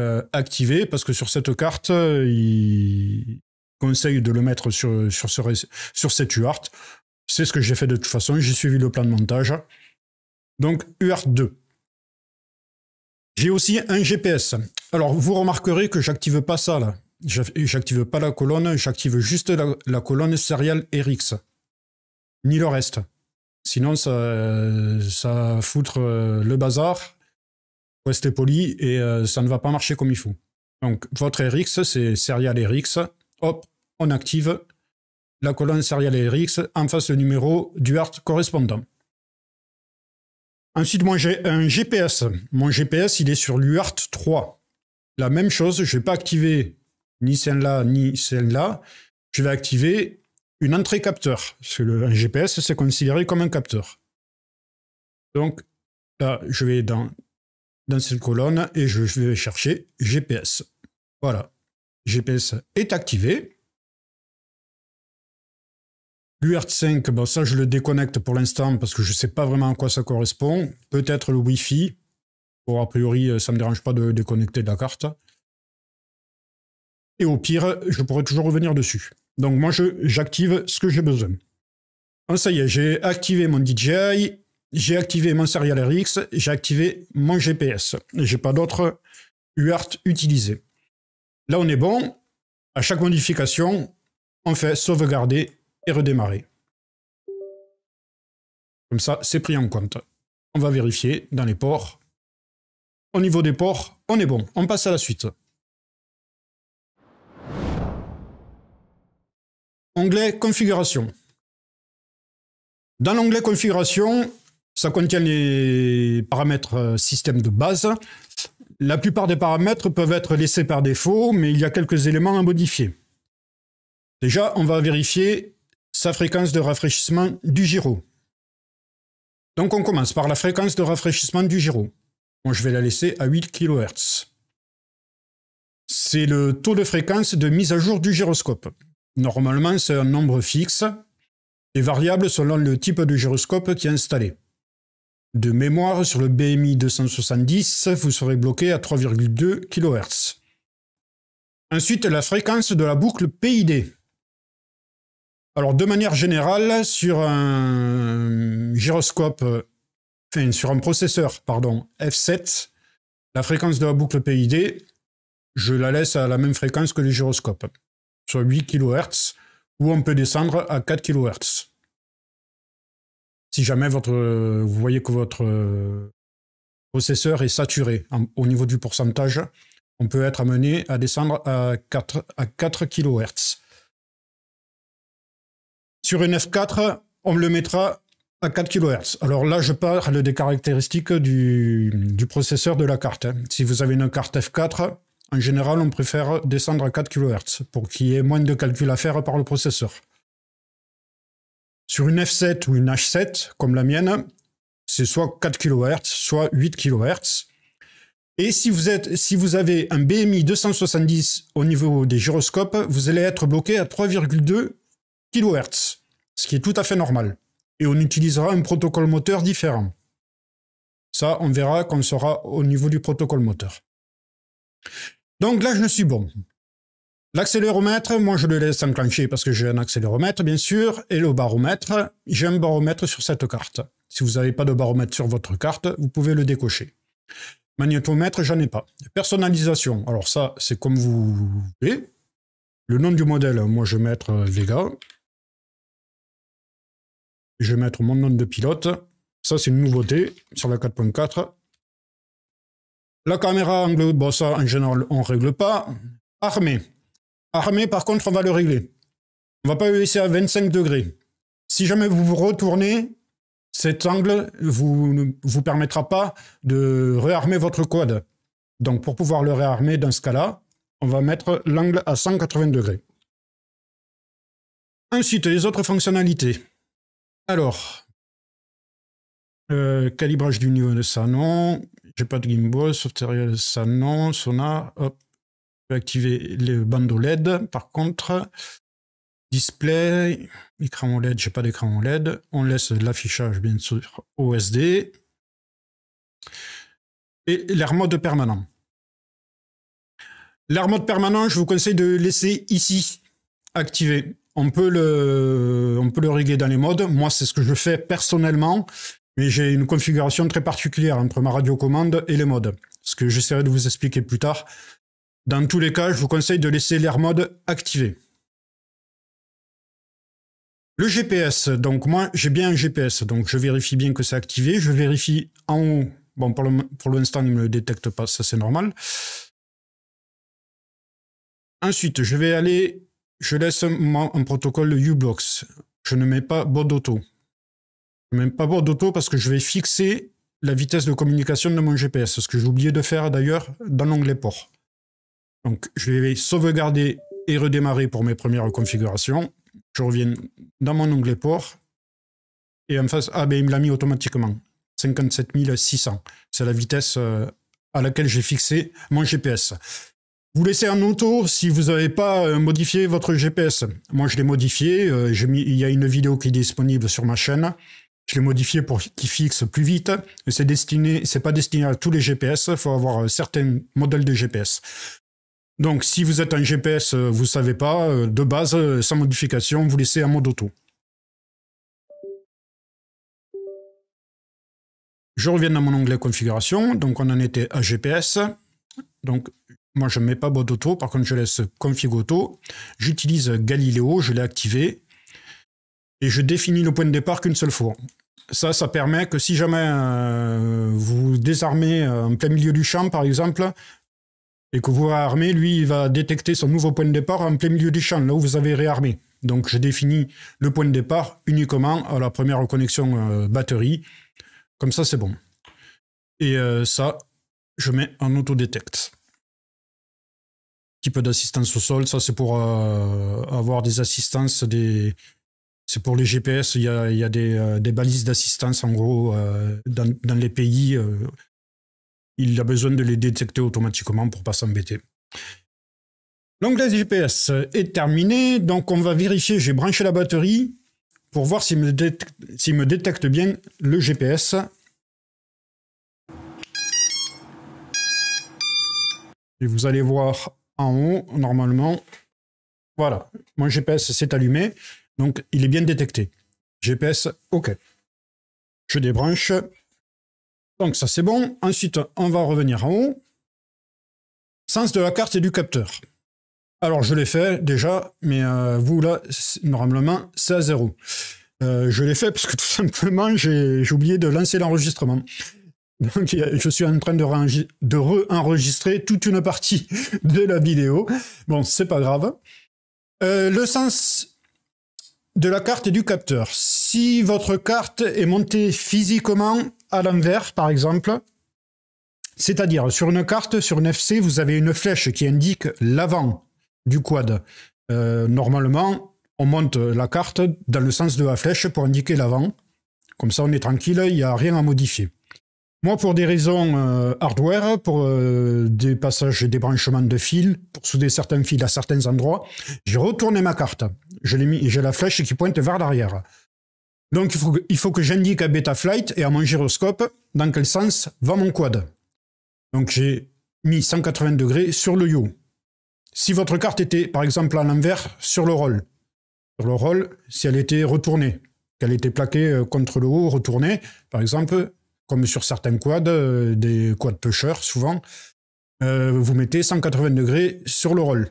euh, activé parce que sur cette carte, euh, il conseille de le mettre sur, sur, ce, sur cette UART. C'est ce que j'ai fait de toute façon, j'ai suivi le plan de montage donc UART2. J'ai aussi un GPS. Alors, vous remarquerez que j'active pas ça, là. J'active pas la colonne, j'active juste la, colonne serial RX. Ni le reste. Sinon, ça, foutre euh, le bazar. Restez rester poli et euh, ça ne va pas marcher comme il faut. Donc, votre RX, c'est serial RX. Hop, on active la colonne serial RX en face du numéro du art correspondant. Ensuite, moi, j'ai un GPS. Mon GPS, il est sur l'UART 3. La même chose, je ne vais pas activer ni celle-là, ni celle-là. Je vais activer une entrée capteur. Parce que le, GPS, c'est considéré comme un capteur. Donc, là, je vais dans, dans cette colonne et je vais chercher GPS. Voilà. GPS est activé. L'UART5, bah, ça je le déconnecte pour l'instant parce que je ne sais pas vraiment à quoi ça correspond. Peut-être le Wi-Fi. a priori, euh, ça ne me dérange pas de déconnecter de la carte. Et au pire, je pourrais toujours revenir dessus. Donc moi, j'active ce que j'ai besoin. Ah, ça y est, j'ai activé mon DJI, j'ai activé mon Serial RX, j'ai activé mon GPS. J'ai pas d'autres UART utilisés. Là, on est bon. À chaque modification, on fait sauvegarder et redémarrer. Comme ça, c'est pris en compte. On va vérifier dans les ports. Au niveau des ports, on est bon. On passe à la suite. Onglet Configuration. Dans l'onglet Configuration, ça contient les paramètres euh, système de base. La plupart des paramètres peuvent être laissés par défaut, mais il y a quelques éléments à modifier. Déjà, on va vérifier sa fréquence de rafraîchissement du gyro. Donc on commence par la fréquence de rafraîchissement du gyro. Bon, je vais la laisser à 8 kHz. C'est le taux de fréquence de mise à jour du gyroscope. Normalement, c'est un nombre fixe et variable selon le type de gyroscope qui est installé. De mémoire, sur le BMI 270, vous serez bloqué à 3,2 kHz. Ensuite, la fréquence de la boucle PID. Alors, de manière générale, sur un gyroscope, euh, sur un processeur, pardon, F7, la fréquence de la boucle PID, je la laisse à la même fréquence que le gyroscope, soit 8 kHz, ou on peut descendre à 4 kHz. Si jamais votre, vous voyez que votre euh, processeur est saturé au niveau du pourcentage, on peut être amené à descendre à à 4 kHz. Sur une F4, on le mettra à 4 kHz. Alors là, je parle des caractéristiques du, processeur de la carte. Hein. Si vous avez une carte F4, en général, on préfère descendre à 4 kHz pour qu'il y ait moins de calculs à faire par le processeur. Sur une F7 ou une H7, comme la mienne, c'est soit 4 kHz, soit 8 kHz. Et si vous, si vous avez un BMI 270 au niveau des gyroscopes, vous allez être bloqué à 3,2 kHz, ce qui est tout à fait normal. Et on utilisera un protocole moteur différent. Ça, on verra quand on sera au niveau du protocole moteur. Donc là, je suis bon. L'accéléromètre, moi je le laisse enclencher parce que j'ai un accéléromètre bien sûr, et le baromètre, j'ai un baromètre sur cette carte. Si vous n'avez pas de baromètre sur votre carte, vous pouvez le décocher. Magnétomètre, j'en ai pas. Personnalisation, alors ça c'est comme vous voulez. Le nom du modèle, moi je vais mettre Vega, je vais mettre mon nom de pilote. Ça, c'est une nouveauté sur la 4.4. La caméra angle, bon, ça, en général, on ne règle pas. Armé, Armée, par contre, on va le régler. On ne va pas le laisser à 25 degrés. Si jamais vous vous retournez, cet angle vous, ne vous permettra pas de réarmer votre quad. Donc, pour pouvoir le réarmer dans ce cas-là, on va mettre l'angle à 180 degrés. Ensuite, les autres fonctionnalités. Alors, euh, calibrage du niveau de ça, non. J'ai pas de gimbal, software euh, ça, non. Sonar, hop. Je vais activer les bandeau LED. Par contre, display, écran OLED, j'ai pas d'écran LED, On laisse l'affichage, bien sûr, OSD. Et l'air mode permanent. L'air mode permanent, je vous conseille de laisser ici Activer on peut le, on peut le régler dans les modes. Moi, c'est ce que je fais personnellement, mais j'ai une configuration très particulière entre ma radio-commande et les modes, ce que j'essaierai de vous expliquer plus tard. Dans tous les cas, je vous conseille de laisser l'air mode activé. Le GPS, donc moi j'ai bien un GPS, donc je vérifie bien que c'est activé, je vérifie en haut, bon pour l'instant il ne me le détecte pas, ça c'est normal. Ensuite je vais aller je laisse un protocole UBLOX, Je ne mets pas BORD auto. Je ne mets pas BORD auto parce que je vais fixer la vitesse de communication de mon GPS, ce que j'ai oublié de faire d'ailleurs dans l'onglet port. Donc je vais sauvegarder et redémarrer pour mes premières configurations. Je reviens dans mon onglet port et en face, ah, ben, il me l'a mis automatiquement. 57600, c'est la vitesse euh, à laquelle j'ai fixé mon GPS. Vous laissez un auto si vous n'avez pas euh, modifié votre GPS. Moi, je l'ai modifié. Euh, il y a une vidéo qui est disponible sur ma chaîne. Je l'ai modifié pour qu'il fixe plus vite. C'est destiné, c'est pas destiné à tous les GPS. Il faut avoir euh, certains modèles de GPS. Donc, si vous êtes un GPS, vous savez pas, de base, sans modification, vous laissez un mode auto. Je reviens dans mon onglet configuration. Donc, on en était à GPS. Donc, moi, je ne mets pas bot auto. Par contre, je laisse config auto. J'utilise Galileo. Je l'ai activé. Et je définis le point de départ qu'une seule fois. Ça, ça permet que si jamais euh, vous désarmez euh, en plein milieu du champ, par exemple, et que vous réarmez, lui, il va détecter son nouveau point de départ en plein milieu du champ, là où vous avez réarmé. Donc je définis le point de départ uniquement à la première connexion euh, batterie. Comme ça, c'est bon. Et ça, je mets en auto type d'assistance au sol. Ça, c'est pour euh, avoir des assistances, des... c'est pour les GPS. Il y a, euh, des, balises d'assistance, en gros, euh, dans, les pays. il a besoin de les détecter automatiquement pour pas s'embêter. L'onglet GPS est terminé. Donc, on va vérifier. J'ai branché la batterie pour voir s'il s'il me détecte bien le GPS. Et vous allez voir en haut, normalement, voilà, mon GPS s'est allumé, donc il est bien détecté. GPS, OK. Je débranche. Donc ça c'est bon. Ensuite, on va revenir en haut. Sens de la carte et du capteur. Alors je l'ai fait déjà, mais euh, vous là, normalement, c'est à zéro. Euh, je l'ai fait parce que tout simplement, j'ai oublié de lancer l'enregistrement je suis en train de, re-enregistrer toute une partie de la vidéo. Bon, c'est pas grave. Euh, le sens de la carte et du capteur. Si votre carte est montée physiquement à l'envers, par exemple, c'est-à-dire sur une carte, sur une FC, vous avez une flèche qui indique l'avant du quad. Euh, normalement, on monte la carte dans le sens de la flèche pour indiquer l'avant. Comme ça, on est tranquille, il n'y a rien à modifier. Moi, pour des raisons euh, hardware, pour euh, des passages et des branchements de fils, pour souder certains fils à certains endroits, j'ai retourné ma carte. j'ai la flèche qui pointe vers l'arrière. Donc, il faut que, il faut que j'indique à Betaflight et à mon gyroscope dans quel sens va mon quad. Donc, j'ai mis 180 degrés sur le yo. Si votre carte était, par exemple, à l'envers, sur le roll, sur le roll, si elle était retournée, qu'elle était plaquée euh, contre le haut, retournée, par exemple, comme sur certains quads, euh, des quads pêcheurs souvent, euh, vous mettez 180 degrés sur le roll.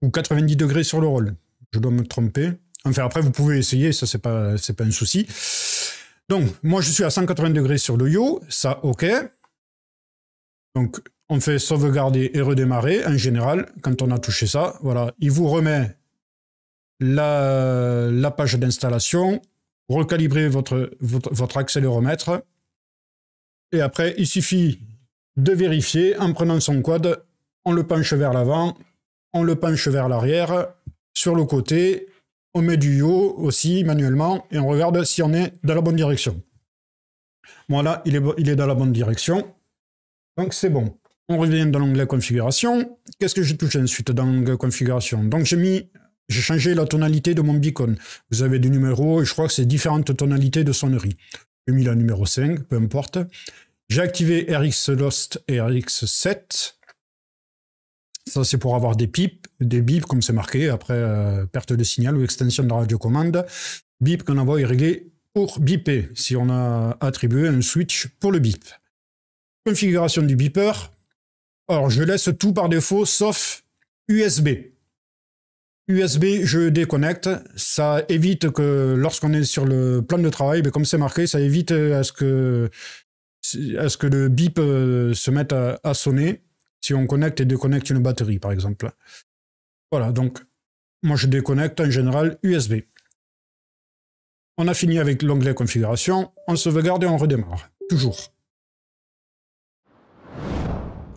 Ou 90 degrés sur le roll. Je dois me tromper. Enfin, après, vous pouvez essayer, ça, c'est pas, c'est pas un souci. Donc, moi, je suis à 180 degrés sur le yo, ça, OK. Donc, on fait sauvegarder et redémarrer. En général, quand on a touché ça, voilà, il vous remet la, page d'installation, recalibrer votre, votre accéléromètre, et après, il suffit de vérifier en prenant son quad, on le penche vers l'avant, on le penche vers l'arrière, sur le côté, on met du yo aussi manuellement et on regarde si on est dans la bonne direction. Voilà, il est, dans la bonne direction. Donc c'est bon. On revient dans l'onglet configuration. Qu'est-ce que j'ai touché ensuite dans l'onglet configuration Donc j'ai mis, j'ai changé la tonalité de mon beacon. Vous avez des numéros et je crois que c'est différentes tonalités de sonnerie. J'ai mis la numéro 5, peu importe. J'ai activé RX Lost et RX 7. Ça, c'est pour avoir des pipes, des bips, comme c'est marqué, après euh, perte de signal ou extension de la radiocommande. Bip qu'on envoie est réglé pour biper, si on a attribué un switch pour le bip. Configuration du beeper. Alors, je laisse tout par défaut, sauf USB. USB, je déconnecte. Ça évite que lorsqu'on est sur le plan de travail, ben, comme c'est marqué, ça évite à ce que est ce que le bip euh, se met à, à, sonner si on connecte et déconnecte une batterie, par exemple. Voilà, donc moi je déconnecte en général USB. On a fini avec l'onglet configuration, on sauvegarde et on redémarre, toujours.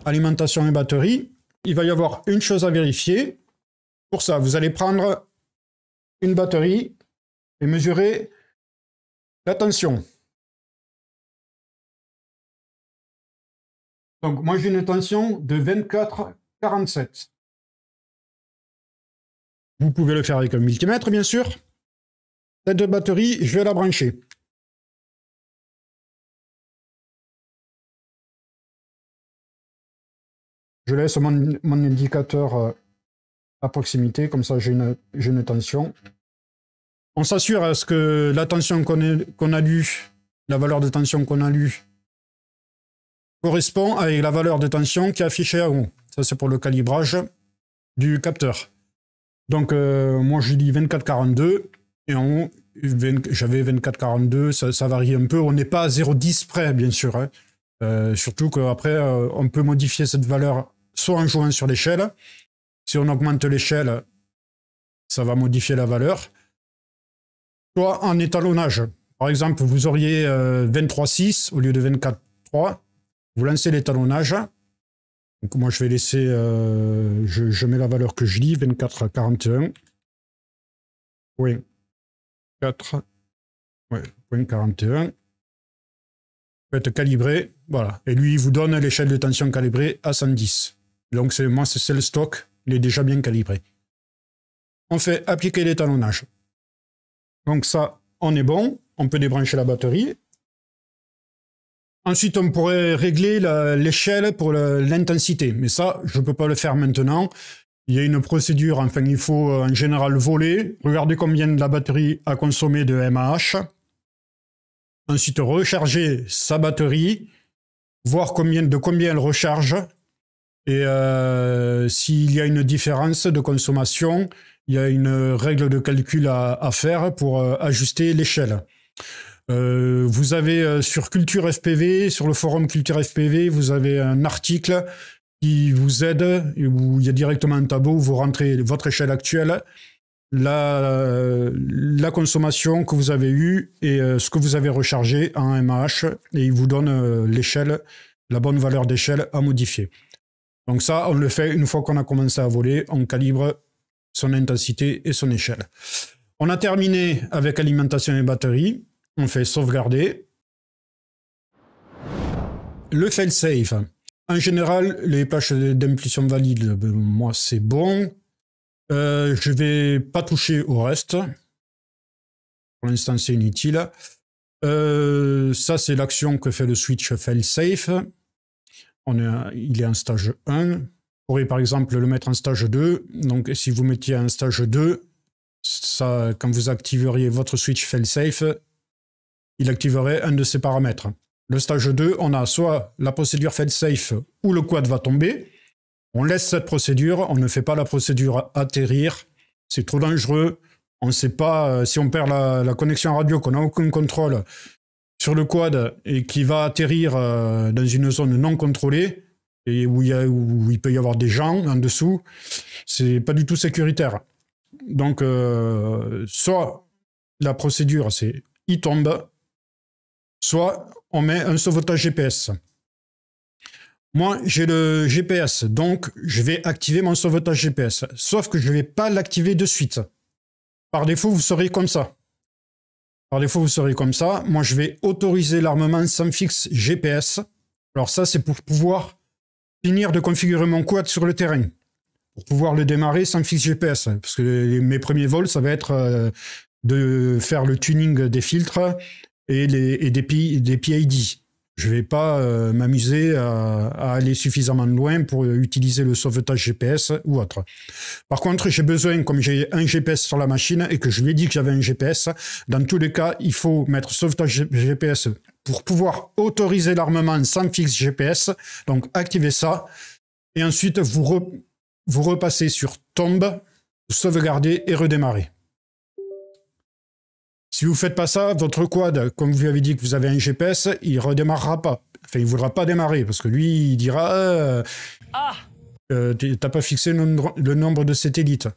Alimentation et batterie, il va y avoir une chose à vérifier. Pour ça, vous allez prendre une batterie et mesurer la tension. Donc moi j'ai une tension de 24,47. Vous pouvez le faire avec un multimètre bien sûr. Cette batterie, je vais la brancher. Je laisse mon, indicateur euh, à proximité, comme ça j'ai une, une, tension. On s'assure à ce que la tension qu'on a lue, la valeur de tension qu'on a lue, correspond à la valeur de tension qui est affichée en haut. Ça, c'est pour le calibrage du capteur. Donc, euh, moi, je dis 2442. Et en haut, j'avais 2442. Ça, varie un peu. On n'est pas à 0,10 près, bien sûr. Hein. Euh, surtout qu'après, euh, on peut modifier cette valeur soit en jouant sur l'échelle. Si on augmente l'échelle, ça va modifier la valeur. Soit en étalonnage. Par exemple, vous auriez 23,6 au lieu de 24,3. Vous lancez l'étalonnage. Donc moi, je vais laisser, euh, je, mets la valeur que je lis, 24 à 41. 4, Faites calibrer, voilà. Et lui, il vous donne l'échelle de tension calibrée à 110. Donc c'est moi, c'est le stock, il est déjà bien calibré. On fait appliquer l'étalonnage. Donc ça, on est bon. On peut débrancher la batterie Ensuite, on pourrait régler l'échelle pour l'intensité, mais ça, je ne peux pas le faire maintenant. Il y a une procédure, enfin, il faut euh, en général voler, regarder combien la batterie a consommé de MAH, ensuite recharger sa batterie, voir de combien elle recharge, et euh, s'il y a une différence de consommation, il y a une règle de calcul à faire pour euh, ajuster l'échelle. Euh, vous avez euh, sur Culture FPV, sur le forum Culture FPV, vous avez un article qui vous aide, où il y a directement un tableau où vous rentrez votre échelle actuelle, la, euh, la consommation que vous avez eue et ce que vous avez rechargé en MAH, et il vous donne l'échelle, la bonne valeur d'échelle à modifier. Donc ça, on le fait une fois qu'on a commencé à voler, on calibre son intensité et son échelle. On a terminé avec alimentation et batterie. On fait sauvegarder. Le fail-safe. En général, les patchs d'impulsion valides ben, moi c'est bon. Euh, je vais pas toucher au reste. Pour l'instant, c'est inutile. Euh, ça, c'est l'action que fait le switch fail-safe. On il est en stage 1. Vous pourrez par exemple le mettre en stage 2. Donc si vous mettiez en stage 2, ça, quand vous activeriez votre switch fail-safe, il activerait un de ces paramètres. Le stage 2, on a soit la procédure fail-safe où le quad va tomber. On laisse cette procédure, on ne fait pas la procédure atterrir. C'est trop dangereux. On ne sait pas euh, si on perd la, connexion radio, qu'on n'a aucun contrôle sur le quad et qui va atterrir euh, dans une zone non contrôlée et où il, peut y avoir des gens en dessous. C'est pas du tout sécuritaire. Donc, euh, soit la procédure, c'est il tombe, soit on met un sauvetage GPS. Moi, j'ai le GPS, donc je vais activer mon sauvetage GPS. Sauf que je ne vais pas l'activer de suite. Par défaut, vous serez comme ça. Par défaut, vous serez comme ça. Moi, je vais autoriser l'armement sans fixe GPS. Alors ça, c'est pour pouvoir finir de configurer mon quad sur le terrain. Pour pouvoir le démarrer sans fixe GPS. Parce que mes premiers vols, ça va être euh, de faire le tuning des filtres, et, les, des, des PID. Je ne vais pas euh, m'amuser à, aller suffisamment loin pour utiliser le sauvetage GPS ou autre. Par contre, j'ai besoin, comme j'ai un GPS sur la machine et que je lui ai dit que j'avais un GPS, dans tous les cas, il faut mettre sauvetage GPS pour pouvoir autoriser l'armement sans fixe GPS. Donc, activez ça. Et ensuite, vous, vous repassez sur tombe, sauvegarder et redémarrer. Si vous faites pas ça, votre quad, comme vous avez dit que vous avez un GPS, il ne redémarrera pas. Enfin, il ne voudra pas démarrer parce que lui, il dira euh, ah euh, tu t'as pas fixé le, nombre, de satellites.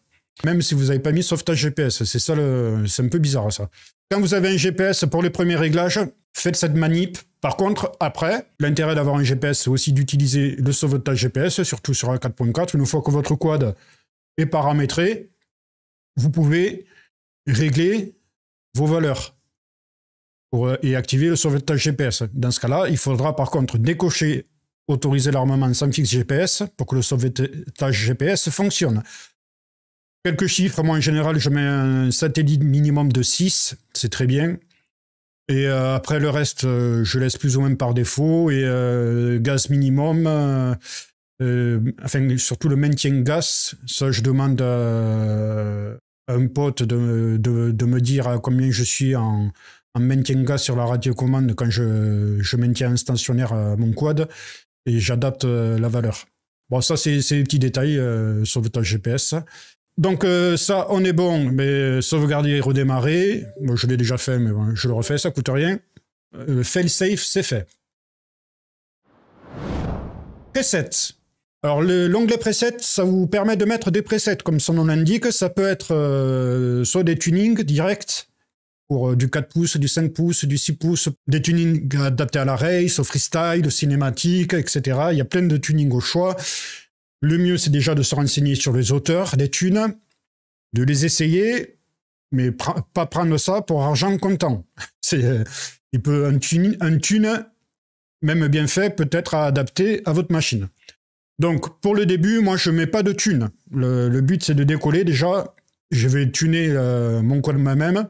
Même si vous n'avez pas mis sauvetage GPS, c'est ça le, c'est un peu bizarre ça. Quand vous avez un GPS pour les premiers réglages, faites cette manip. Par contre, après, l'intérêt d'avoir un GPS, c'est aussi d'utiliser le sauvetage GPS, surtout sur A4.4. Une fois que votre quad est paramétré, vous pouvez régler vos valeurs euh, et activer le sauvetage GPS. Dans ce cas-là, il faudra par contre décocher autoriser l'armement sans fixe GPS pour que le sauvetage GPS fonctionne. Quelques chiffres, moi en général je mets un satellite minimum de 6, c'est très bien. Et euh, après le reste, euh, je laisse plus ou moins par défaut. Et gaz minimum, enfin surtout le maintien gaz, ça je demande un pote de, de, me dire combien je suis en, en maintien gaz sur la radiocommande quand je, je maintiens un stationnaire euh, mon quad et j'adapte euh, la valeur. Bon, ça, c'est les petits détails, sur euh, sauvetage GPS. Donc ça, on est bon, mais sauvegarder et redémarrer, je l'ai déjà fait, mais je le refais, ça coûte rien. fail safe, c'est fait. P7 alors l'onglet preset, ça vous permet de mettre des presets, comme son nom l'indique. Ça peut être euh, soit des tunings directs pour euh, du 4 pouces, du 5 pouces, du 6 pouces, des tunings adaptés à la race, au freestyle, au cinématique, etc. Il y a plein de tunings au choix. Le mieux, c'est déjà de se renseigner sur les auteurs des tunes, de les essayer, mais pas prendre ça pour argent comptant. Euh, il peut un, un tune, même bien fait, peut être adapté à votre machine. Donc, pour le début, moi, je ne mets pas de thunes. Le, but, c'est de décoller. Déjà, je vais tuner euh, mon quad moi-même.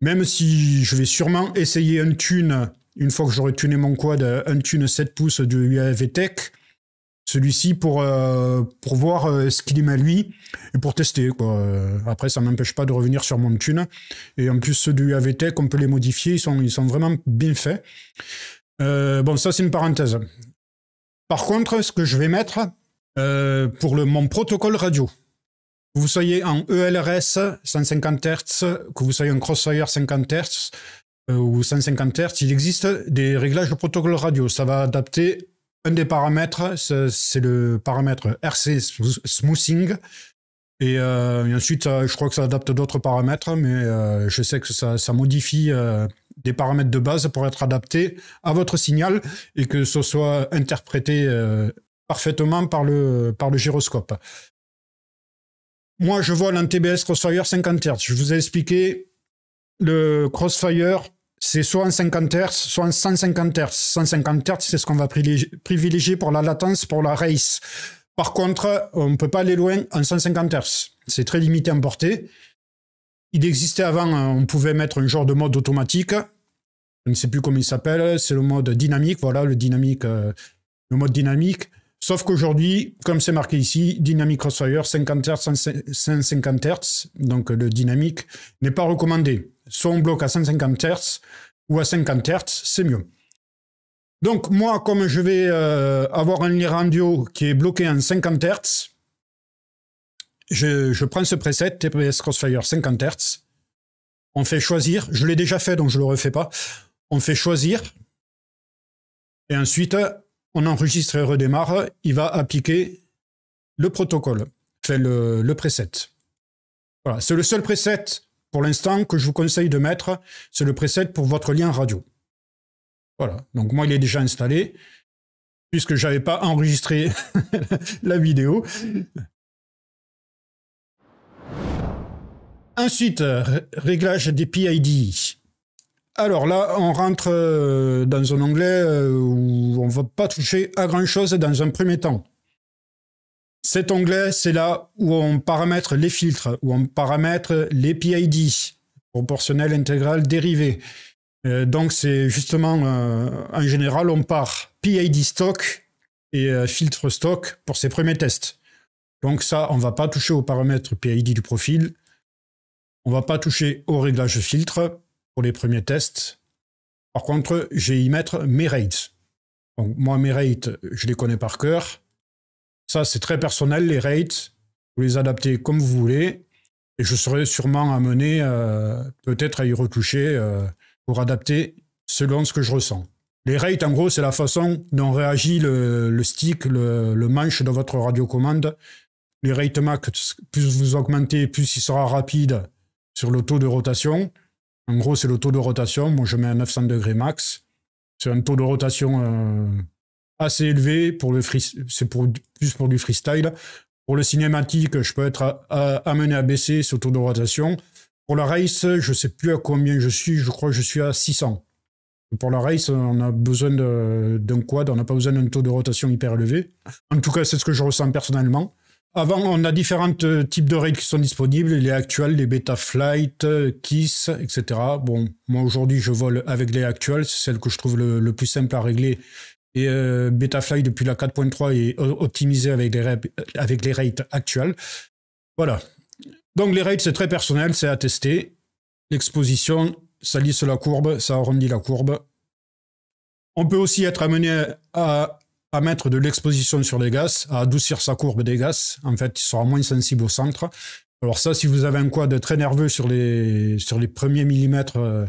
Même si je vais sûrement essayer un tune, une fois que j'aurai tuné mon quad, un tune 7 pouces de UAV Tech, celui-ci pour, euh, voir euh, ce qu'il aime à lui et pour tester. Après, ça ne m'empêche pas de revenir sur mon tune. Et en plus, ceux de UAV Tech, on peut les modifier, ils sont vraiment bien faits. bon, ça, c'est une parenthèse. Par contre, ce que je vais mettre euh, pour le, mon protocole radio, que vous soyez en ELRS 150 Hz, que vous soyez en Crossfire 50 Hz euh, ou 150 Hz, il existe des réglages de protocole radio. Ça va adapter un des paramètres, c'est le paramètre RC Smoothing. Et, euh, ensuite, je crois que ça adapte d'autres paramètres, mais je sais que ça modifie des paramètres de base pour être adaptés à votre signal et que ce soit interprété euh, parfaitement par le, par le gyroscope. Moi, je vois un TBS Crossfire 50 Hz. Je vous ai expliqué, le Crossfire, c'est soit en 50 Hz, soit en 150 Hz. 150 Hz, c'est ce qu'on va privilégier pour la latence, pour la race. Par contre, on ne peut pas aller loin en 150 Hz. C'est très limité en portée. Il existait avant, hein, on pouvait mettre un genre de mode automatique. Je ne sais plus comment il s'appelle. C'est le mode dynamique. Voilà, le dynamique, euh, le mode dynamique. Sauf qu'aujourd'hui, comme c'est marqué ici, Dynamic Crossfire 50 Hz, 150 Hz, donc le dynamique, n'est pas recommandé. Soit on bloque à 150 Hz ou à 50 Hz, c'est mieux. Donc moi, comme je vais euh, avoir un lien radio qui est bloqué en 50 Hz, je, prends ce preset, TPS Crossfire 50 Hz. On fait choisir, je l'ai déjà fait donc je ne le refais pas. On fait choisir. Et ensuite, on enregistre et redémarre. Il va appliquer le protocole, fait le, le preset. Voilà, c'est le seul preset pour l'instant que je vous conseille de mettre. C'est le preset pour votre lien radio. Voilà, donc moi il est déjà installé puisque je n'avais pas enregistré la vidéo. Ensuite, euh, réglage des PID. Alors là, on rentre euh, dans un onglet euh, où on ne va pas toucher à grand-chose dans un premier temps. Cet onglet, c'est là où on paramètre les filtres, où on paramètre les PID, proportionnel, intégral, dérivé. donc c'est justement, en général, on part PID stock et filtre stock pour ces premiers tests. Donc ça, on ne va pas toucher aux paramètres PID du profil, on va pas toucher au réglage filtre pour les premiers tests. Par contre, je vais y mettre mes rates. Donc moi, mes rates, je les connais par cœur. Ça, c'est très personnel, les rates. Vous les adaptez comme vous voulez. Et je serai sûrement amené euh, peut-être à y retoucher euh, pour adapter selon ce que je ressens. Les rates, en gros, c'est la façon dont réagit le, stick, le, manche de votre radiocommande. Les rates max, plus vous augmentez, plus il sera rapide sur le taux de rotation. En gros, c'est le taux de rotation. Moi, je mets à 900 degrés max. C'est un taux de rotation euh, assez élevé. Pour le c'est pour, plus pour du freestyle. Pour le cinématique, je peux être euh, amené à baisser ce taux de rotation. Pour la race, je ne sais plus à combien je suis. Je crois que je suis à 600. Pour la race, on a besoin d'un quad. On n'a pas besoin d'un taux de rotation hyper élevé. En tout cas, c'est ce que je ressens personnellement. Avant, on a différents euh, types de rates qui sont disponibles, les actuels, les beta flight, euh, kiss, etc. Bon, moi aujourd'hui je vole avec les actuels, c'est celle que je trouve le, plus simple à régler. Et euh, beta flight depuis la 4.3 est optimisé euh, avec les, rates actuels. Voilà. Donc les rates, c'est très personnel, c'est à tester. L'exposition, ça lisse la courbe, ça arrondit la courbe. On peut aussi être amené à à mettre de l'exposition sur les gaz, à adoucir sa courbe des gaz. En fait, il sera moins sensible au centre. Alors ça, si vous avez un quad très nerveux sur les, sur les premiers millimètres euh,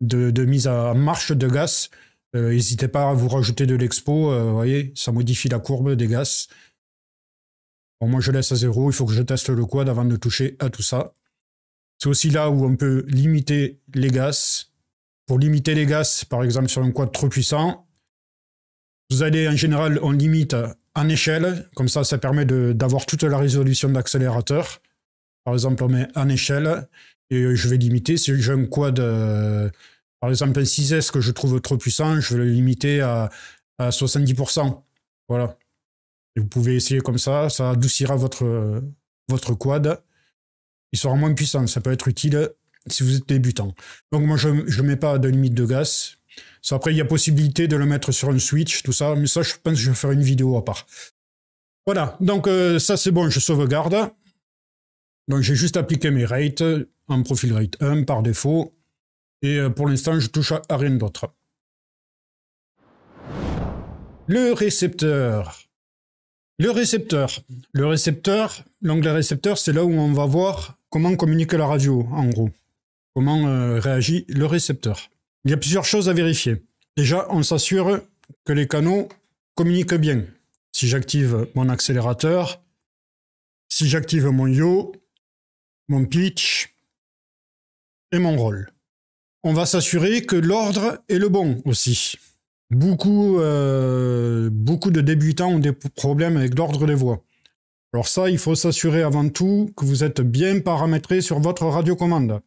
de, mise en marche de gaz, euh, n'hésitez pas à vous rajouter de l'expo. Euh, vous voyez, ça modifie la courbe des gaz. Bon, moi, je laisse à zéro. Il faut que je teste le quad avant de toucher à tout ça. C'est aussi là où on peut limiter les gaz. Pour limiter les gaz, par exemple, sur un quad trop puissant, vous allez en général, on limite en échelle, comme ça, ça permet d'avoir toute la résolution d'accélérateur. Par exemple, on met en échelle et je vais limiter. Si j'ai un quad, euh, par exemple, un 6S que je trouve trop puissant, je vais le limiter à, 70%. Voilà. vous pouvez essayer comme ça, ça adoucira votre, votre quad. Il sera moins puissant, ça peut être utile si vous êtes débutant. Donc moi, je ne mets pas de limite de gaz, après, il y a possibilité de le mettre sur un Switch, tout ça, mais ça, je pense que je vais faire une vidéo à part. Voilà, donc euh, ça c'est bon, je sauvegarde. Donc j'ai juste appliqué mes rates en profil rate 1 par défaut. Et euh, pour l'instant, je touche à rien d'autre. Le récepteur. Le récepteur. Le récepteur, l'onglet récepteur, c'est là où on va voir comment communique la radio, en gros. Comment euh, réagit le récepteur. Il y a plusieurs choses à vérifier. Déjà, on s'assure que les canaux communiquent bien. Si j'active mon accélérateur, si j'active mon yo, mon pitch et mon roll. On va s'assurer que l'ordre est le bon aussi. Beaucoup, euh, de débutants ont des problèmes avec l'ordre des voix. Alors ça, il faut s'assurer avant tout que vous êtes bien paramétré sur votre radiocommande.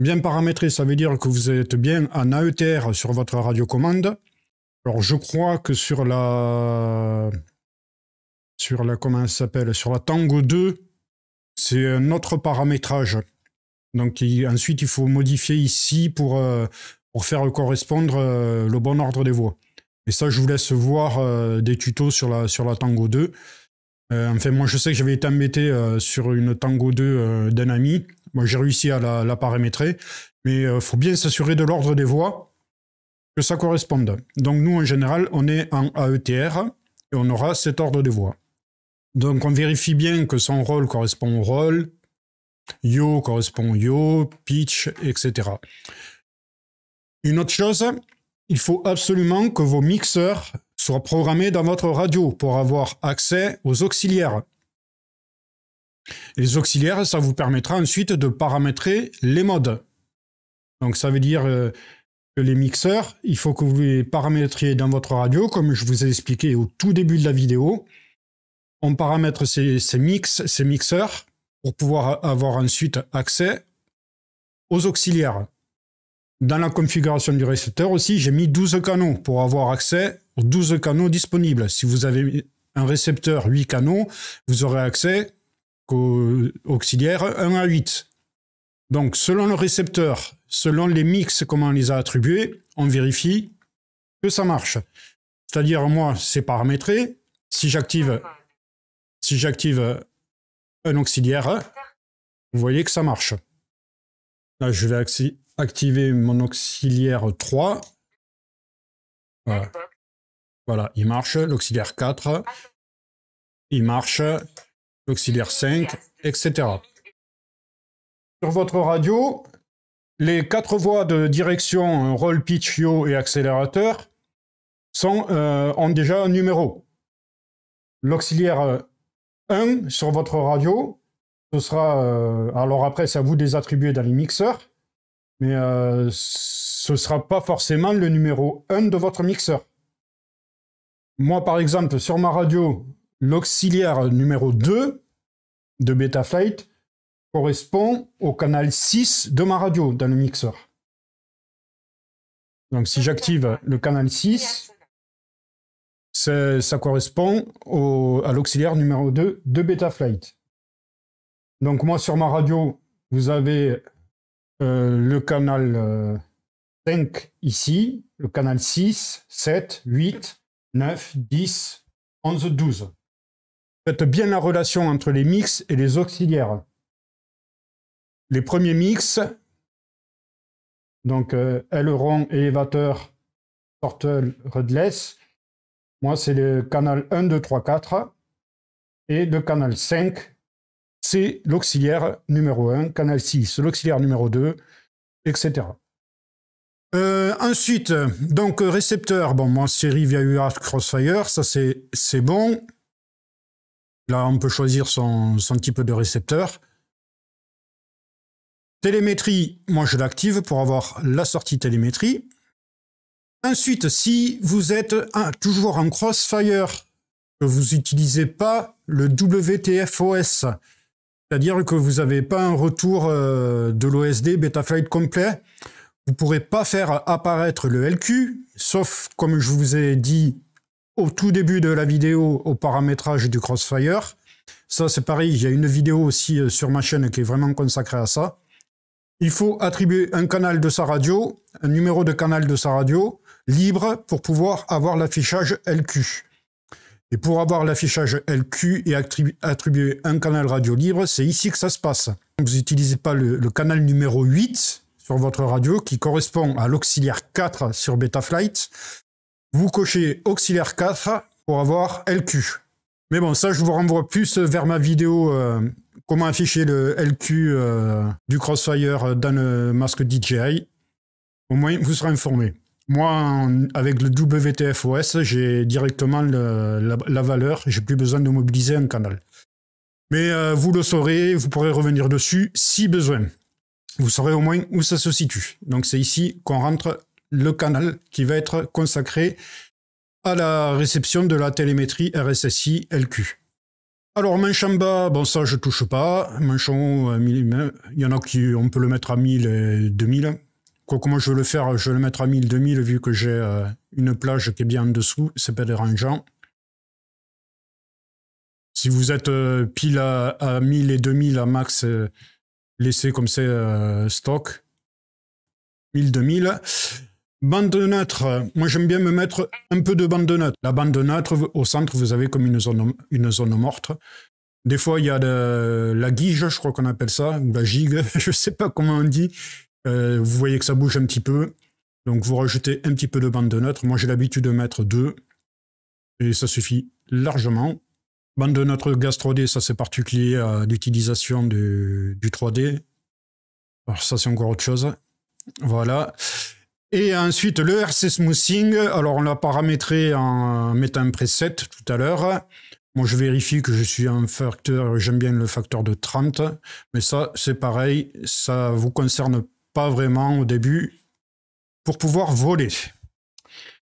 Bien paramétré, ça veut dire que vous êtes bien en AETR sur votre radiocommande. Alors je crois que sur la sur la comment s'appelle sur la Tango 2, c'est un autre paramétrage. Donc ensuite il faut modifier ici pour euh, pour faire correspondre euh, le bon ordre des voix. Et ça je vous laisse voir euh, des tutos sur la sur la Tango 2. enfin moi je sais que j'avais été embêté sur une Tango 2 d'un ami moi, j'ai réussi à la, la paramétrer, mais il euh, faut bien s'assurer de l'ordre des voix que ça corresponde. Donc nous, en général, on est en AETR et on aura cet ordre des voix. Donc on vérifie bien que son rôle correspond au rôle, yo correspond au yo, pitch, etc. Une autre chose, il faut absolument que vos mixeurs soient programmés dans votre radio pour avoir accès aux auxiliaires. Les auxiliaires, ça vous permettra ensuite de paramétrer les modes. Donc ça veut dire euh, que les mixeurs, il faut que vous les paramétriez dans votre radio, comme je vous ai expliqué au tout début de la vidéo. On paramètre ces, mix, ces mixeurs, pour pouvoir avoir ensuite accès aux auxiliaires. Dans la configuration du récepteur aussi, j'ai mis 12 canaux pour avoir accès aux 12 canaux disponibles. Si vous avez un récepteur 8 canaux, vous aurez accès auxiliaires 1 à 8. Donc, selon le récepteur, selon les mix, comment on les a attribués, on vérifie que ça marche. C'est-à-dire, moi, c'est paramétré. Si j'active si j'active un auxiliaire, vous voyez que ça marche. Là, je vais activer mon auxiliaire 3. voilà il marche. L'auxiliaire 4, il marche l'auxiliaire 5, etc. Sur votre radio, les quatre voies de direction, euh, roll, pitch, yaw et accélérateur euh, ont déjà un numéro. L'auxiliaire 1 euh, sur votre radio, ce sera... alors après, c'est à vous de attribuer dans les mixeurs, mais ce ne sera pas forcément le numéro 1 de votre mixeur. Moi, par exemple, sur ma radio, L'auxiliaire numéro 2 de Betaflight correspond au canal 6 de ma radio dans le mixeur. Donc si j'active le canal 6, ça, correspond à l'auxiliaire numéro 2 de Betaflight. Donc moi sur ma radio, vous avez euh, le canal 5 euh, ici, le canal 6, 7, 8, 9, 10, 11, 12. Faites bien la relation entre les mix et les auxiliaires. Les premiers mix, donc euh, aileron, élévateur, portal, redless. Moi, c'est le canal 1, 2, 3, 4. Et le canal 5, c'est l'auxiliaire numéro 1. Canal 6, l'auxiliaire numéro 2, etc. Euh, ensuite, donc récepteur, bon moi série via UART Crossfire, ça c'est bon. Là, on peut choisir son, type de récepteur. Télémétrie, moi je l'active pour avoir la sortie télémétrie. Ensuite, si vous êtes toujours en Crossfire, que vous n'utilisez pas le WTFOS, c'est-à-dire que vous n'avez pas un retour euh, de l'OSD Betaflight complet, vous ne pourrez pas faire apparaître le LQ, sauf, comme je vous ai dit au tout début de la vidéo au paramétrage du Crossfire. Ça, c'est pareil, il y a une vidéo aussi euh, sur ma chaîne qui est vraiment consacrée à ça. Il faut attribuer un canal de sa radio, un numéro de canal de sa radio, libre pour pouvoir avoir l'affichage LQ. Et pour avoir l'affichage LQ et attribuer un canal radio libre, c'est ici que ça se passe. Vous n'utilisez pas le, canal numéro 8 sur votre radio qui correspond à l'auxiliaire 4 sur Betaflight, vous cochez auxiliaire 4 pour avoir LQ. Mais bon, ça, je vous renvoie plus vers ma vidéo euh, comment afficher le LQ euh, du Crossfire dans le masque DJI. Au moins, vous serez informé. Moi, avec le WTFOS, OS, j'ai directement la, valeur. J'ai plus besoin de mobiliser un canal. Mais euh, vous le saurez, vous pourrez revenir dessus si besoin. Vous saurez au moins où ça se situe. Donc c'est ici qu'on rentre le canal qui va être consacré à la réception de la télémétrie RSSI LQ. Alors manchon bas, bon ça je touche pas, manchon il y en a qui on peut le mettre à 1000 et 2000. Quoi comment je vais le faire, je vais le mettre à 1000, 2000 vu que j'ai euh, une plage qui est bien en dessous, c'est pas dérangeant. Si vous êtes euh, pile à, 1000 et 2000 à max, euh, laissez comme c'est stock. 1000, 2000. Bande neutre, moi j'aime bien me mettre un peu de bande de neutre. La bande neutre, au centre, vous avez comme une zone, une zone morte. Des fois, il y a de, la guige, je crois qu'on appelle ça, ou la gigue, je ne sais pas comment on dit. Euh, vous voyez que ça bouge un petit peu. Donc vous rajoutez un petit peu de bande de neutre. Moi j'ai l'habitude de mettre deux. Et ça suffit largement. Bande neutre gastro d ça c'est particulier à l'utilisation du, du 3D. Alors ça c'est encore autre chose. Voilà. Et ensuite, le RC Smoothing. Alors, on l'a paramétré en mettant un preset tout à l'heure. Moi, je vérifie que je suis un facteur, j'aime bien le facteur de 30, mais ça, c'est pareil, ça vous concerne pas vraiment au début pour pouvoir voler.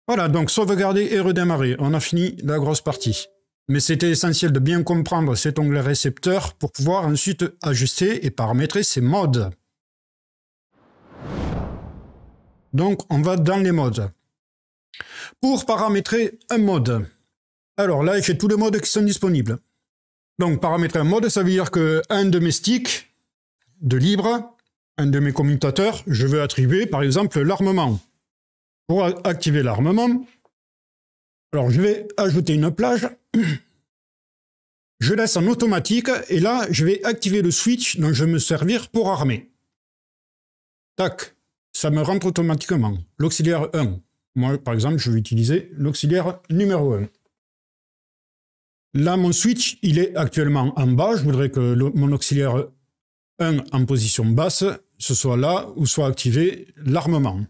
Voilà, donc sauvegarder et redémarrer. On a fini la grosse partie. Mais c'était essentiel de bien comprendre cet onglet récepteur pour pouvoir ensuite ajuster et paramétrer ses modes. Donc, on va dans les modes. Pour paramétrer un mode, alors là, j'ai tous les modes qui sont disponibles. Donc, paramétrer un mode, ça veut dire que un de mes de libre, un de mes commutateurs, je veux attribuer, par exemple, l'armement. Pour activer l'armement, alors je vais ajouter une plage. Je laisse en automatique et là, je vais activer le switch dont je vais me servir pour armer. Tac ça me rentre automatiquement. L'auxiliaire 1. Moi, par exemple, je vais utiliser l'auxiliaire numéro 1. Là, mon switch, il est actuellement en bas. Je voudrais que mon auxiliaire 1 en position basse, ce soit là où soit activé l'armement.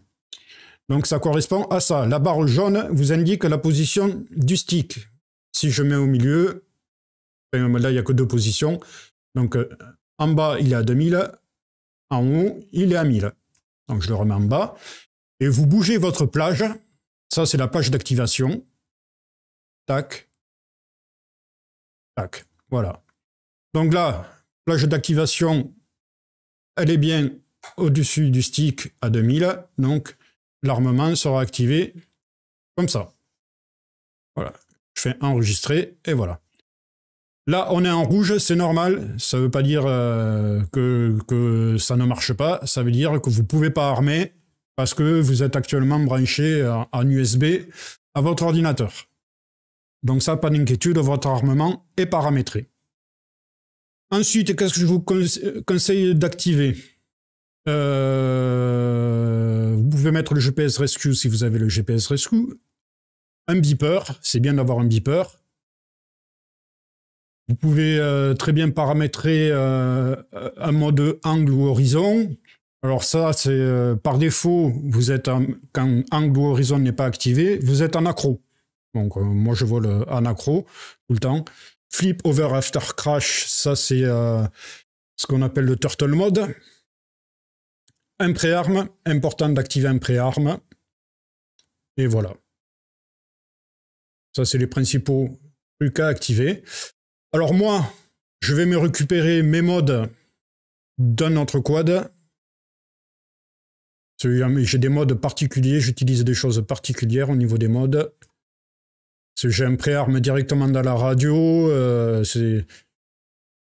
Donc ça correspond à ça. La barre jaune vous indique la position du stick. Si je mets au milieu, ben, là il n'y a que deux positions. Donc euh, en bas il est à 2000, en haut il est à 1000. Donc je le remets en bas. Et vous bougez votre plage. Ça, c'est la page d'activation. Tac. Tac. Voilà. Donc là, plage d'activation, elle est bien au-dessus du stick à 2000. Donc l'armement sera activé comme ça. Voilà. Je fais enregistrer et voilà. Là, on est en rouge, c'est normal. Ça ne veut pas dire euh, que, ça ne marche pas. Ça veut dire que vous ne pouvez pas armer parce que vous êtes actuellement branché euh, en USB à votre ordinateur. Donc ça, pas d'inquiétude, votre armement est paramétré. Ensuite, qu'est-ce que je vous conseille d'activer euh, Vous pouvez mettre le GPS Rescue si vous avez le GPS Rescue. Un beeper, c'est bien d'avoir un beeper. Vous pouvez euh, très bien paramétrer euh, un mode angle ou horizon. Alors ça, c'est euh, par défaut, vous êtes quand angle ou horizon n'est pas activé, vous êtes en accro. Donc moi, je vole en accro tout le temps. Flip over after crash, ça c'est ce qu'on appelle le turtle mode. Un pré-arme, important d'activer un pré-arme. Et voilà. Ça, c'est les principaux trucs à activer. Alors moi, je vais me récupérer mes modes d'un autre quad. J'ai des modes particuliers, j'utilise des choses particulières au niveau des modes. J'ai un préarme directement dans la radio. Euh,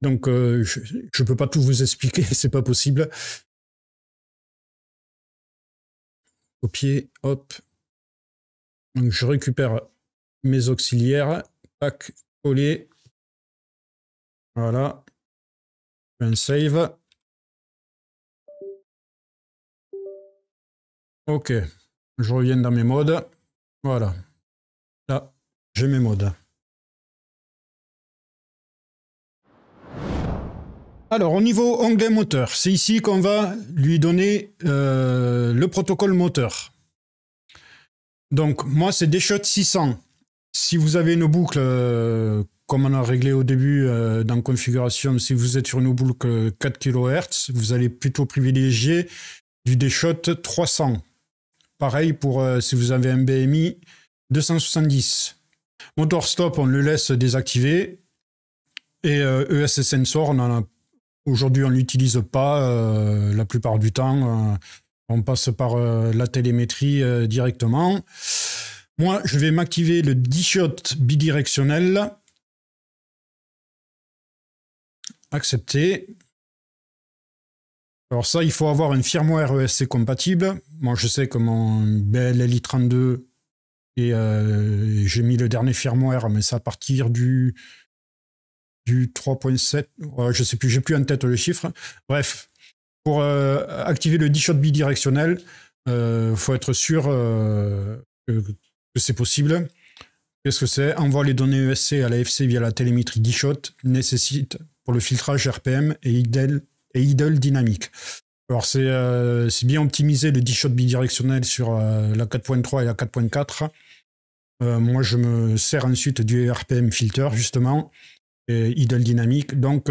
donc euh, je ne peux pas tout vous expliquer, c'est pas possible. Copier, hop. Donc je récupère mes auxiliaires. Tac, coller. Voilà. Un save. Ok. Je reviens dans mes modes. Voilà. Là, j'ai mes modes. Alors, au niveau onglet moteur, c'est ici qu'on va lui donner euh, le protocole moteur. Donc, moi, c'est des shots 600. Si vous avez une boucle euh, comme on a réglé au début euh, dans configuration, si vous êtes sur une boucle 4 kHz, vous allez plutôt privilégier du D-shot 300. Pareil pour euh, si vous avez un BMI 270. Motor stop, on le laisse désactiver. Et ESS euh, e sensor, aujourd'hui on l'utilise pas la plupart du temps. on passe par la télémétrie directement. Moi, je vais m'activer le D-Shot bidirectionnel Accepter. Alors ça, il faut avoir une firmware ESC compatible. Moi, je sais que mon li 32 et j'ai mis le dernier firmware, mais ça à partir du, du 3.7. Je je sais plus, j'ai plus en tête le chiffre. Bref, pour euh, activer le D-Shot bidirectionnel, il euh, faut être sûr euh, que, c'est possible. Qu'est-ce que c'est Envoie les données ESC à la l'AFC via la télémétrie D-Shot, nécessite pour le filtrage RPM et idle, et idle dynamique. Alors euh, c'est bien optimisé le D-shot bidirectionnel sur euh, la 4.3 et la 4.4. Euh, moi je me sers ensuite du RPM filter justement et idle dynamique. Donc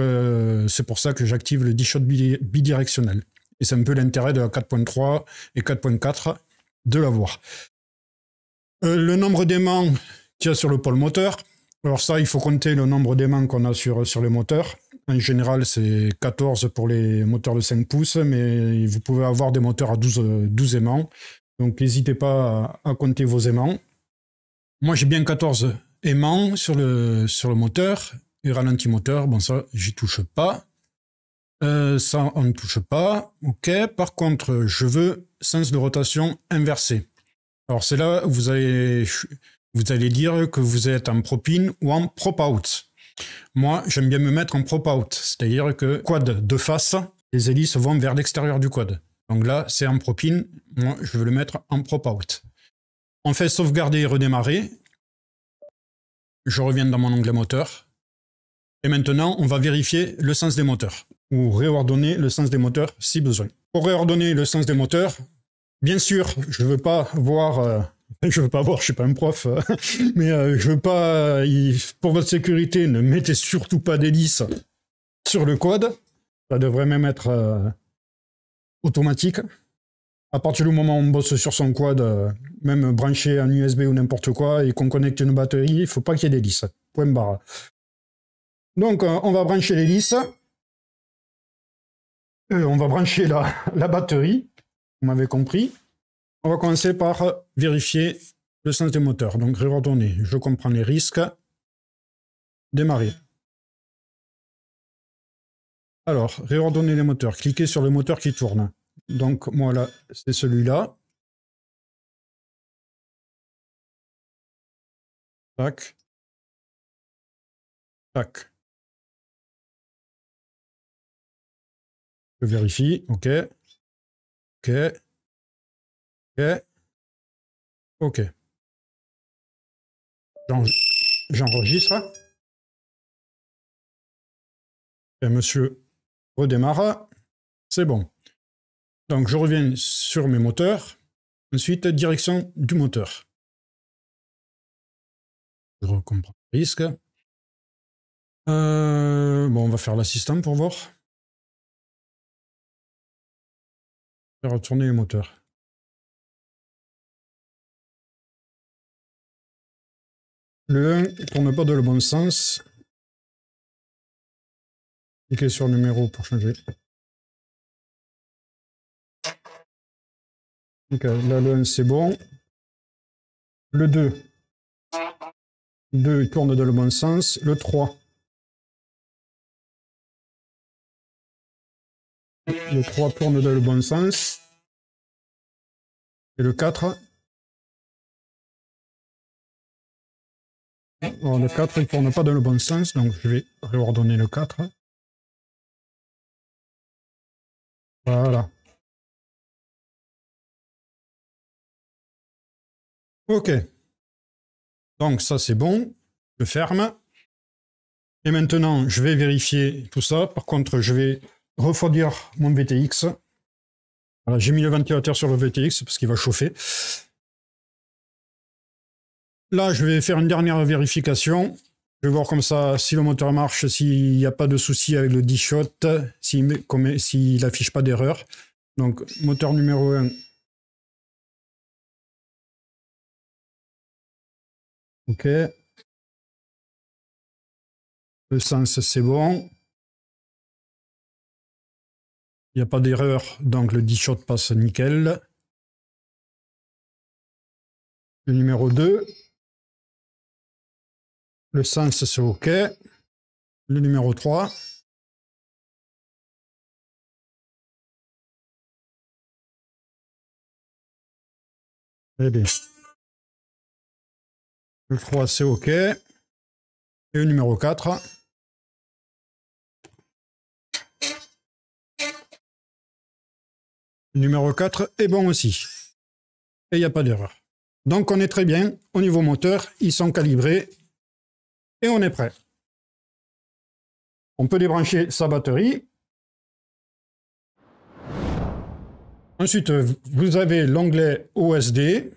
c'est pour ça que j'active le D-shot bidirectionnel. Et c'est un peu l'intérêt de la 4.3 et 4.4 de l'avoir. le nombre d'aimants qu'il y a sur le pôle moteur, alors ça, il faut compter le nombre d'aimants qu'on a sur, sur les moteurs. En général, c'est 14 pour les moteurs de 5 pouces, mais vous pouvez avoir des moteurs à 12, 12 aimants. Donc n'hésitez pas à, compter vos aimants. Moi, j'ai bien 14 aimants sur le, sur le moteur. Et ralenti moteur, bon ça, j'y touche pas. Euh, ça, on ne touche pas. OK. Par contre, je veux sens de rotation inversé. Alors c'est là où vous allez vous allez dire que vous êtes en propine ou en prop-out. Moi, j'aime bien me mettre en prop-out, c'est-à-dire que quad de face, les hélices vont vers l'extérieur du quad. Donc là, c'est en propine. Moi, je veux le mettre en prop-out. On fait sauvegarder et redémarrer. Je reviens dans mon onglet moteur. Et maintenant, on va vérifier le sens des moteurs ou réordonner le sens des moteurs si besoin. Pour réordonner le sens des moteurs, bien sûr, je ne veux pas voir euh, je veux pas voir, je suis pas un prof, euh. mais euh, je veux pas, pour votre sécurité, ne mettez surtout pas d'hélice sur le quad. Ça devrait même être euh, automatique. À partir du moment où on bosse sur son quad, même branché en USB ou n'importe quoi, et qu'on connecte une batterie, il faut pas qu'il y ait d'hélice. Point barre. Donc, on va brancher l'hélice. on va brancher la, la batterie, vous m'avez compris. On va commencer par vérifier le sens des moteurs. Donc réordonner, je comprends les risques. Démarrer. Alors, réordonner les moteurs. Cliquez sur le moteur qui tourne. Donc moi là, c'est celui-là. Tac. Tac. Je vérifie. OK. OK. Ok. J'enregistre. Et monsieur redémarre. C'est bon. Donc je reviens sur mes moteurs. Ensuite, direction du moteur. Je comprends. risque. Euh, bon, on va faire l'assistant pour voir. Je retourner le moteur. Le 1 tourne pas dans le bon sens. Cliquez sur numéro pour changer. là, le 1, c'est bon. Le 2. 2, tourne dans le bon sens. Le 3. Le 3 tourne dans le bon sens. Et le 4 le 4, il ne tourne pas dans le bon sens, donc je vais réordonner le 4. Voilà. Ok. Donc ça, c'est bon. Je ferme. Et maintenant, je vais vérifier tout ça. Par contre, je vais refroidir mon VTX. j'ai mis le ventilateur sur le VTX parce qu'il va chauffer. Là, je vais faire une dernière vérification. Je vais voir comme ça si le moteur marche, s'il n'y a pas de souci avec le D-Shot, s'il n'affiche pas d'erreur. Donc, moteur numéro 1. OK. Le sens, c'est bon. Il n'y a pas d'erreur, donc le D-Shot passe nickel. Le numéro 2. Le sens, c'est OK. Le numéro 3. très eh bien. Le 3, c'est OK. Et le numéro 4. Le numéro 4 est bon aussi. Et il n'y a pas d'erreur. Donc on est très bien. Au niveau moteur, ils sont calibrés et on est prêt. On peut débrancher sa batterie. Ensuite, vous avez l'onglet OSD.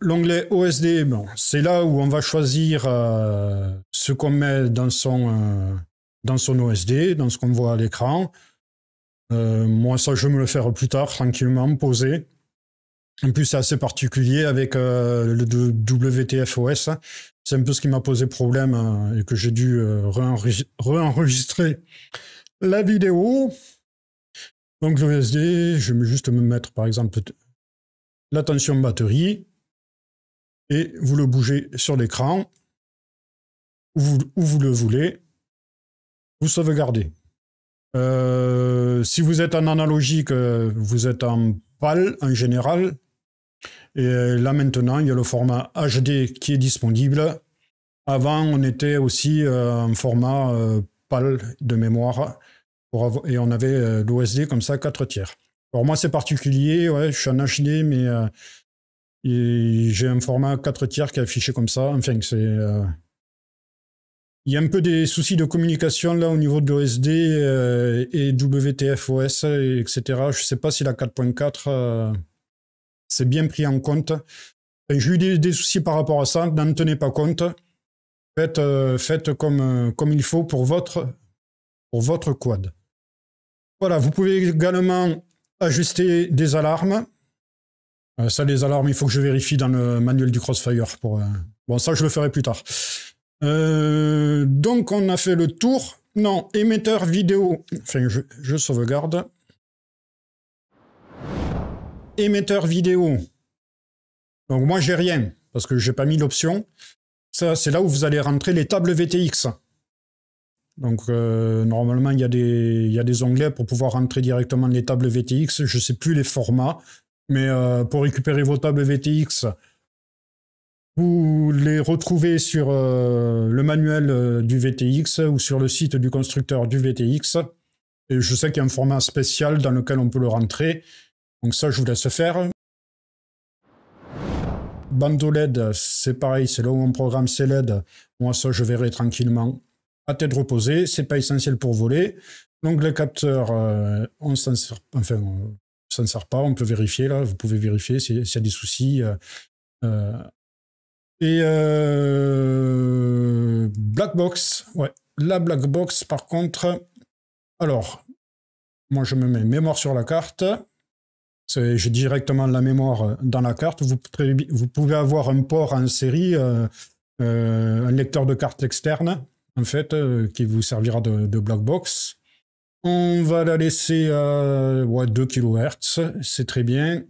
L'onglet OSD, bon, c'est là où on va choisir euh, ce qu'on met dans son, euh, dans son OSD, dans ce qu'on voit à l'écran. Euh, moi, ça, je vais me le faire plus tard, tranquillement, poser. En plus, c'est assez particulier avec le WTF OS. Hein. C'est un peu ce qui m'a posé problème euh, et que j'ai dû euh, réenregistrer la vidéo. Donc le SD, je vais juste me mettre par exemple la tension batterie et vous le bougez sur l'écran où vous, le voulez, vous sauvegardez. Euh, si vous êtes en analogique, vous êtes en PAL en général, et euh, là maintenant, il y a le format HD qui est disponible. Avant, on était aussi en euh, format euh, PAL de mémoire et on avait l'OSD comme ça 4 tiers. Alors moi, c'est particulier, ouais, je suis en HD, mais j'ai un format 4 tiers qui est affiché comme ça. Enfin, c'est... il y a un peu des soucis de communication là au niveau de l'OSD et WTFOS, OS, etc. Je ne sais pas si la 4.4 c'est bien pris en compte. J'ai eu des, soucis par rapport à ça, n'en tenez pas compte. Faites, euh, faites comme, euh, comme il faut pour votre, pour votre quad. Voilà, vous pouvez également ajuster des alarmes. Euh, ça, les alarmes, il faut que je vérifie dans le manuel du Crossfire. Pour, Bon, ça, je le ferai plus tard. donc, on a fait le tour. Non, émetteur vidéo. Enfin, je sauvegarde émetteur vidéo. Donc moi, j'ai rien, parce que j'ai pas mis l'option. Ça, c'est là où vous allez rentrer les tables VTX. Donc euh, normalement, il y, a des, y, a des onglets pour pouvoir rentrer directement les tables VTX. Je ne sais plus les formats, mais euh, pour récupérer vos tables VTX, vous les retrouvez sur euh, le manuel du VTX ou sur le site du constructeur du VTX. Et je sais qu'il y a un format spécial dans lequel on peut le rentrer. Donc ça, je vous laisse faire. Bandeau LED, c'est pareil, c'est là où on programme c'est LED. Moi, ça, je verrai tranquillement à tête reposée. C'est pas essentiel pour voler. le capteur, euh, on s'en sert, enfin, on s'en sert pas. On peut vérifier là. Vous pouvez vérifier s'il y a des soucis. Euh, euh. et euh, black box, ouais. La black box, par contre, alors, moi je me mets mémoire sur la carte. J'ai directement la mémoire euh, dans la carte. Vous, pouvez avoir un port en série, euh, euh, un lecteur de carte externe, en fait, qui vous servira de, de On va la laisser à 2 kHz, c'est très bien.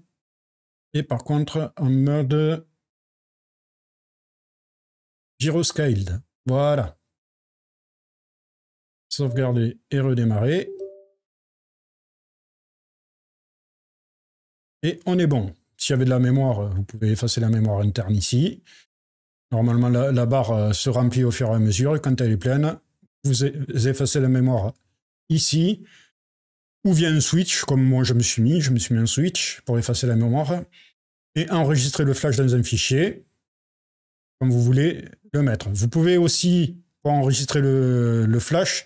Et par contre, en mode gyroscaled. Voilà. Sauvegarder et redémarrer. Et on est bon. S'il y avait de la mémoire, euh, vous pouvez effacer la mémoire interne ici. Normalement, la, barre euh, se remplit au fur et à mesure. Et quand elle est pleine, vous effacez la mémoire ici. Ou via un switch, comme moi je me suis mis. Je me suis mis un switch pour effacer la mémoire. Et enregistrer le flash dans un fichier. Comme vous voulez le mettre. Vous pouvez aussi, pour enregistrer le, flash,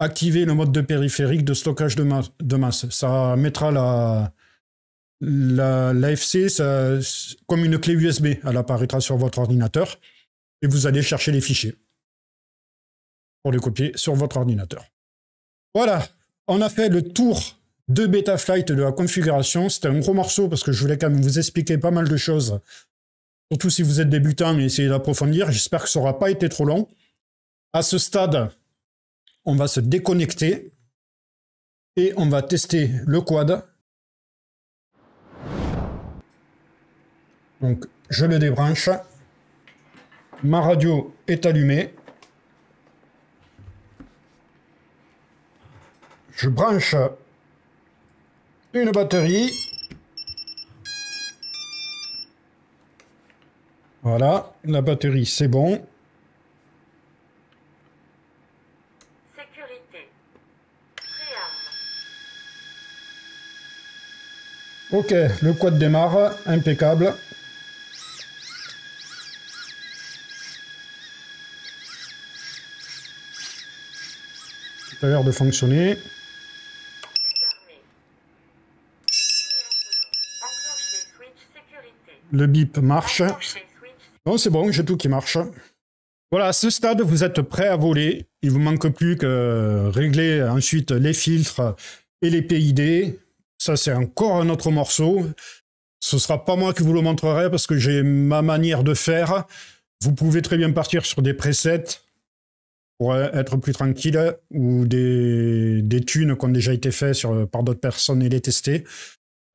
activer le mode de périphérique de stockage de masse. Ça mettra la, L'AFC, comme une clé USB. Elle apparaîtra sur votre ordinateur et vous allez chercher les fichiers pour les copier sur votre ordinateur. Voilà, on a fait le tour de Betaflight de la configuration. C'était un gros morceau parce que je voulais quand même vous expliquer pas mal de choses. Surtout si vous êtes débutant mais essayez d'approfondir. J'espère que ça n'aura pas été trop long. À ce stade, on va se déconnecter et on va tester le quad Donc je le débranche. Ma radio est allumée. Je branche une batterie. Voilà, la batterie c'est bon. Sécurité. Ok, le quad démarre, impeccable. Ça a l'air de fonctionner. Le bip marche. Non, c'est bon, j'ai tout qui marche. Voilà, à ce stade, vous êtes prêt à voler. Il vous manque plus que régler ensuite les filtres et les PID. Ça, c'est encore un autre morceau. Ce ne sera pas moi qui vous le montrerai parce que j'ai ma manière de faire. Vous pouvez très bien partir sur des presets pour être plus tranquille, ou des, des tunes qui ont déjà été faites sur, par d'autres personnes et les tester.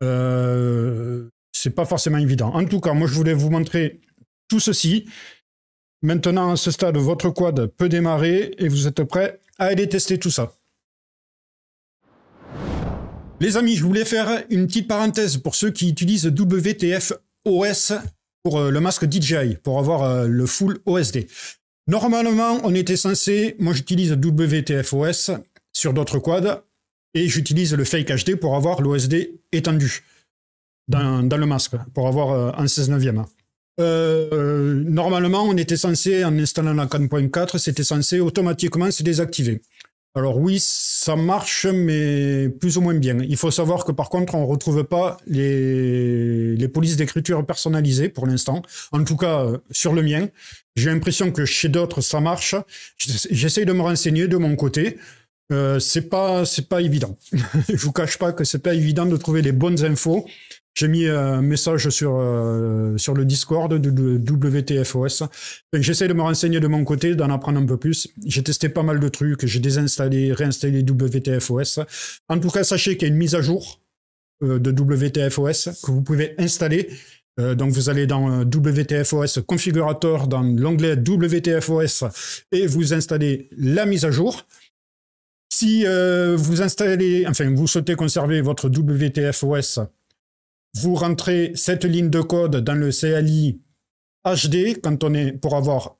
Euh, c'est pas forcément évident. En tout cas, moi je voulais vous montrer tout ceci. Maintenant, à ce stade, votre quad peut démarrer et vous êtes prêt à aller tester tout ça. Les amis, je voulais faire une petite parenthèse pour ceux qui utilisent WTF OS pour euh, le masque DJI, pour avoir euh, le full OSD. Normalement, on était censé, moi j'utilise WTFOS sur d'autres quads, et j'utilise le Fake HD pour avoir l'OSD étendu dans, le masque, pour avoir euh, un 16 neuvième. Euh, normalement, on était censé, en installant la 4.4, c'était censé automatiquement se désactiver. Alors oui, ça marche, mais plus ou moins bien. Il faut savoir que par contre, on ne retrouve pas les polices d'écriture personnalisées pour l'instant, en tout cas euh, sur le mien. J'ai l'impression que chez d'autres, ça marche. J'essaye de me renseigner de mon côté. Euh, c'est pas, c'est pas évident. Je vous cache pas que c'est pas évident de trouver les bonnes infos. J'ai mis un message sur euh, sur le Discord de WTFOS. J'essaie de me renseigner de mon côté, d'en apprendre un peu plus. J'ai testé pas mal de trucs, j'ai désinstallé, réinstallé WTFOS. En tout cas, sachez qu'il y a une mise à jour euh, de WTFOS que vous pouvez installer euh, donc vous allez dans euh, WTFOS Configurator, dans l'onglet WTFOS, et vous installez la mise à jour. Si euh, vous installez, enfin vous souhaitez conserver votre WTFOS, vous rentrez cette ligne de code dans le CLI HD quand on est pour avoir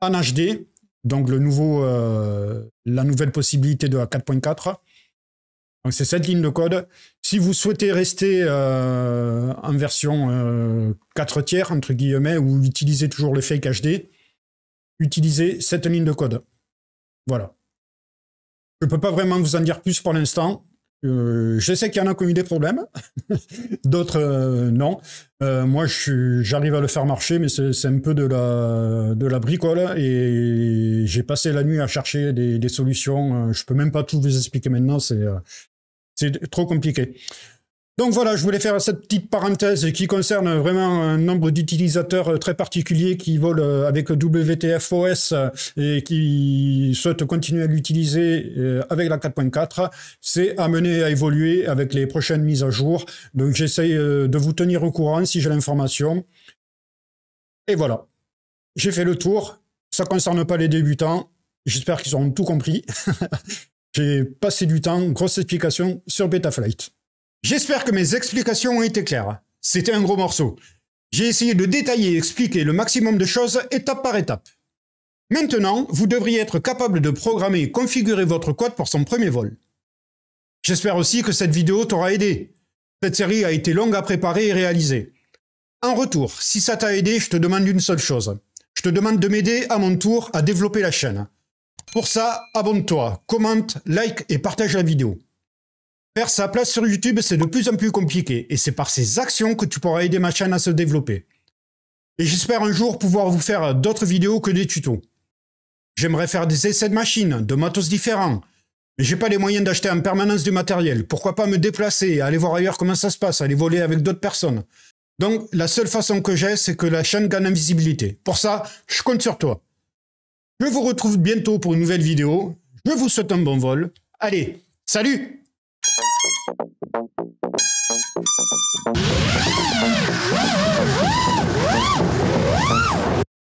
un HD, donc la nouvelle possibilité de la 4.4. Donc c'est cette ligne de code. Si vous souhaitez rester euh, en version 4 euh, tiers, entre guillemets, ou utiliser toujours le fake HD, utilisez cette ligne de code. Voilà. Je ne peux pas vraiment vous en dire plus pour l'instant. Euh, je sais qu'il y en a qui ont eu des problèmes, d'autres non. moi, j'arrive à le faire marcher, mais c'est un peu de la, de la bricole et j'ai passé la nuit à chercher des, solutions. je ne peux même pas tout vous expliquer maintenant, c'est trop compliqué. Donc voilà, je voulais faire cette petite parenthèse qui concerne vraiment un nombre d'utilisateurs euh, très particuliers qui volent euh, avec WTF OS euh, et qui souhaitent continuer à l'utiliser avec la 4.4. C'est amené à évoluer avec les prochaines mises à jour. Donc j'essaye de vous tenir au courant si j'ai l'information. Et voilà, j'ai fait le tour. Ça ne concerne pas les débutants. J'espère qu'ils auront tout compris. J'ai passé du temps, grosse explication sur Betaflight. J'espère que mes explications ont été claires. C'était un gros morceau. J'ai essayé de détailler et expliquer le maximum de choses étape par étape. Maintenant, vous devriez être capable de programmer et configurer votre code pour son premier vol. J'espère aussi que cette vidéo t'aura aidé. Cette série a été longue à préparer et réaliser. En retour, si ça t'a aidé, je te demande une seule chose. Je te demande de m'aider à mon tour à développer la chaîne. Pour ça, abonne-toi, commente, like et partage la vidéo. Faire sa place sur YouTube, c'est de plus en plus compliqué et c'est par ces actions que tu pourras aider ma chaîne à se développer. Et j'espère un jour pouvoir vous faire d'autres vidéos que des tutos. J'aimerais faire des essais de machines, de matos différents, mais j'ai pas les moyens d'acheter en permanence du matériel. Pourquoi pas me déplacer, aller voir ailleurs comment ça se passe, aller voler avec d'autres personnes. Donc la seule façon que j'ai, c'est que la chaîne gagne en visibilité. Pour ça, je compte sur toi. Je vous retrouve bientôt pour une nouvelle vidéo. Je vous souhaite un bon vol. Allez, salut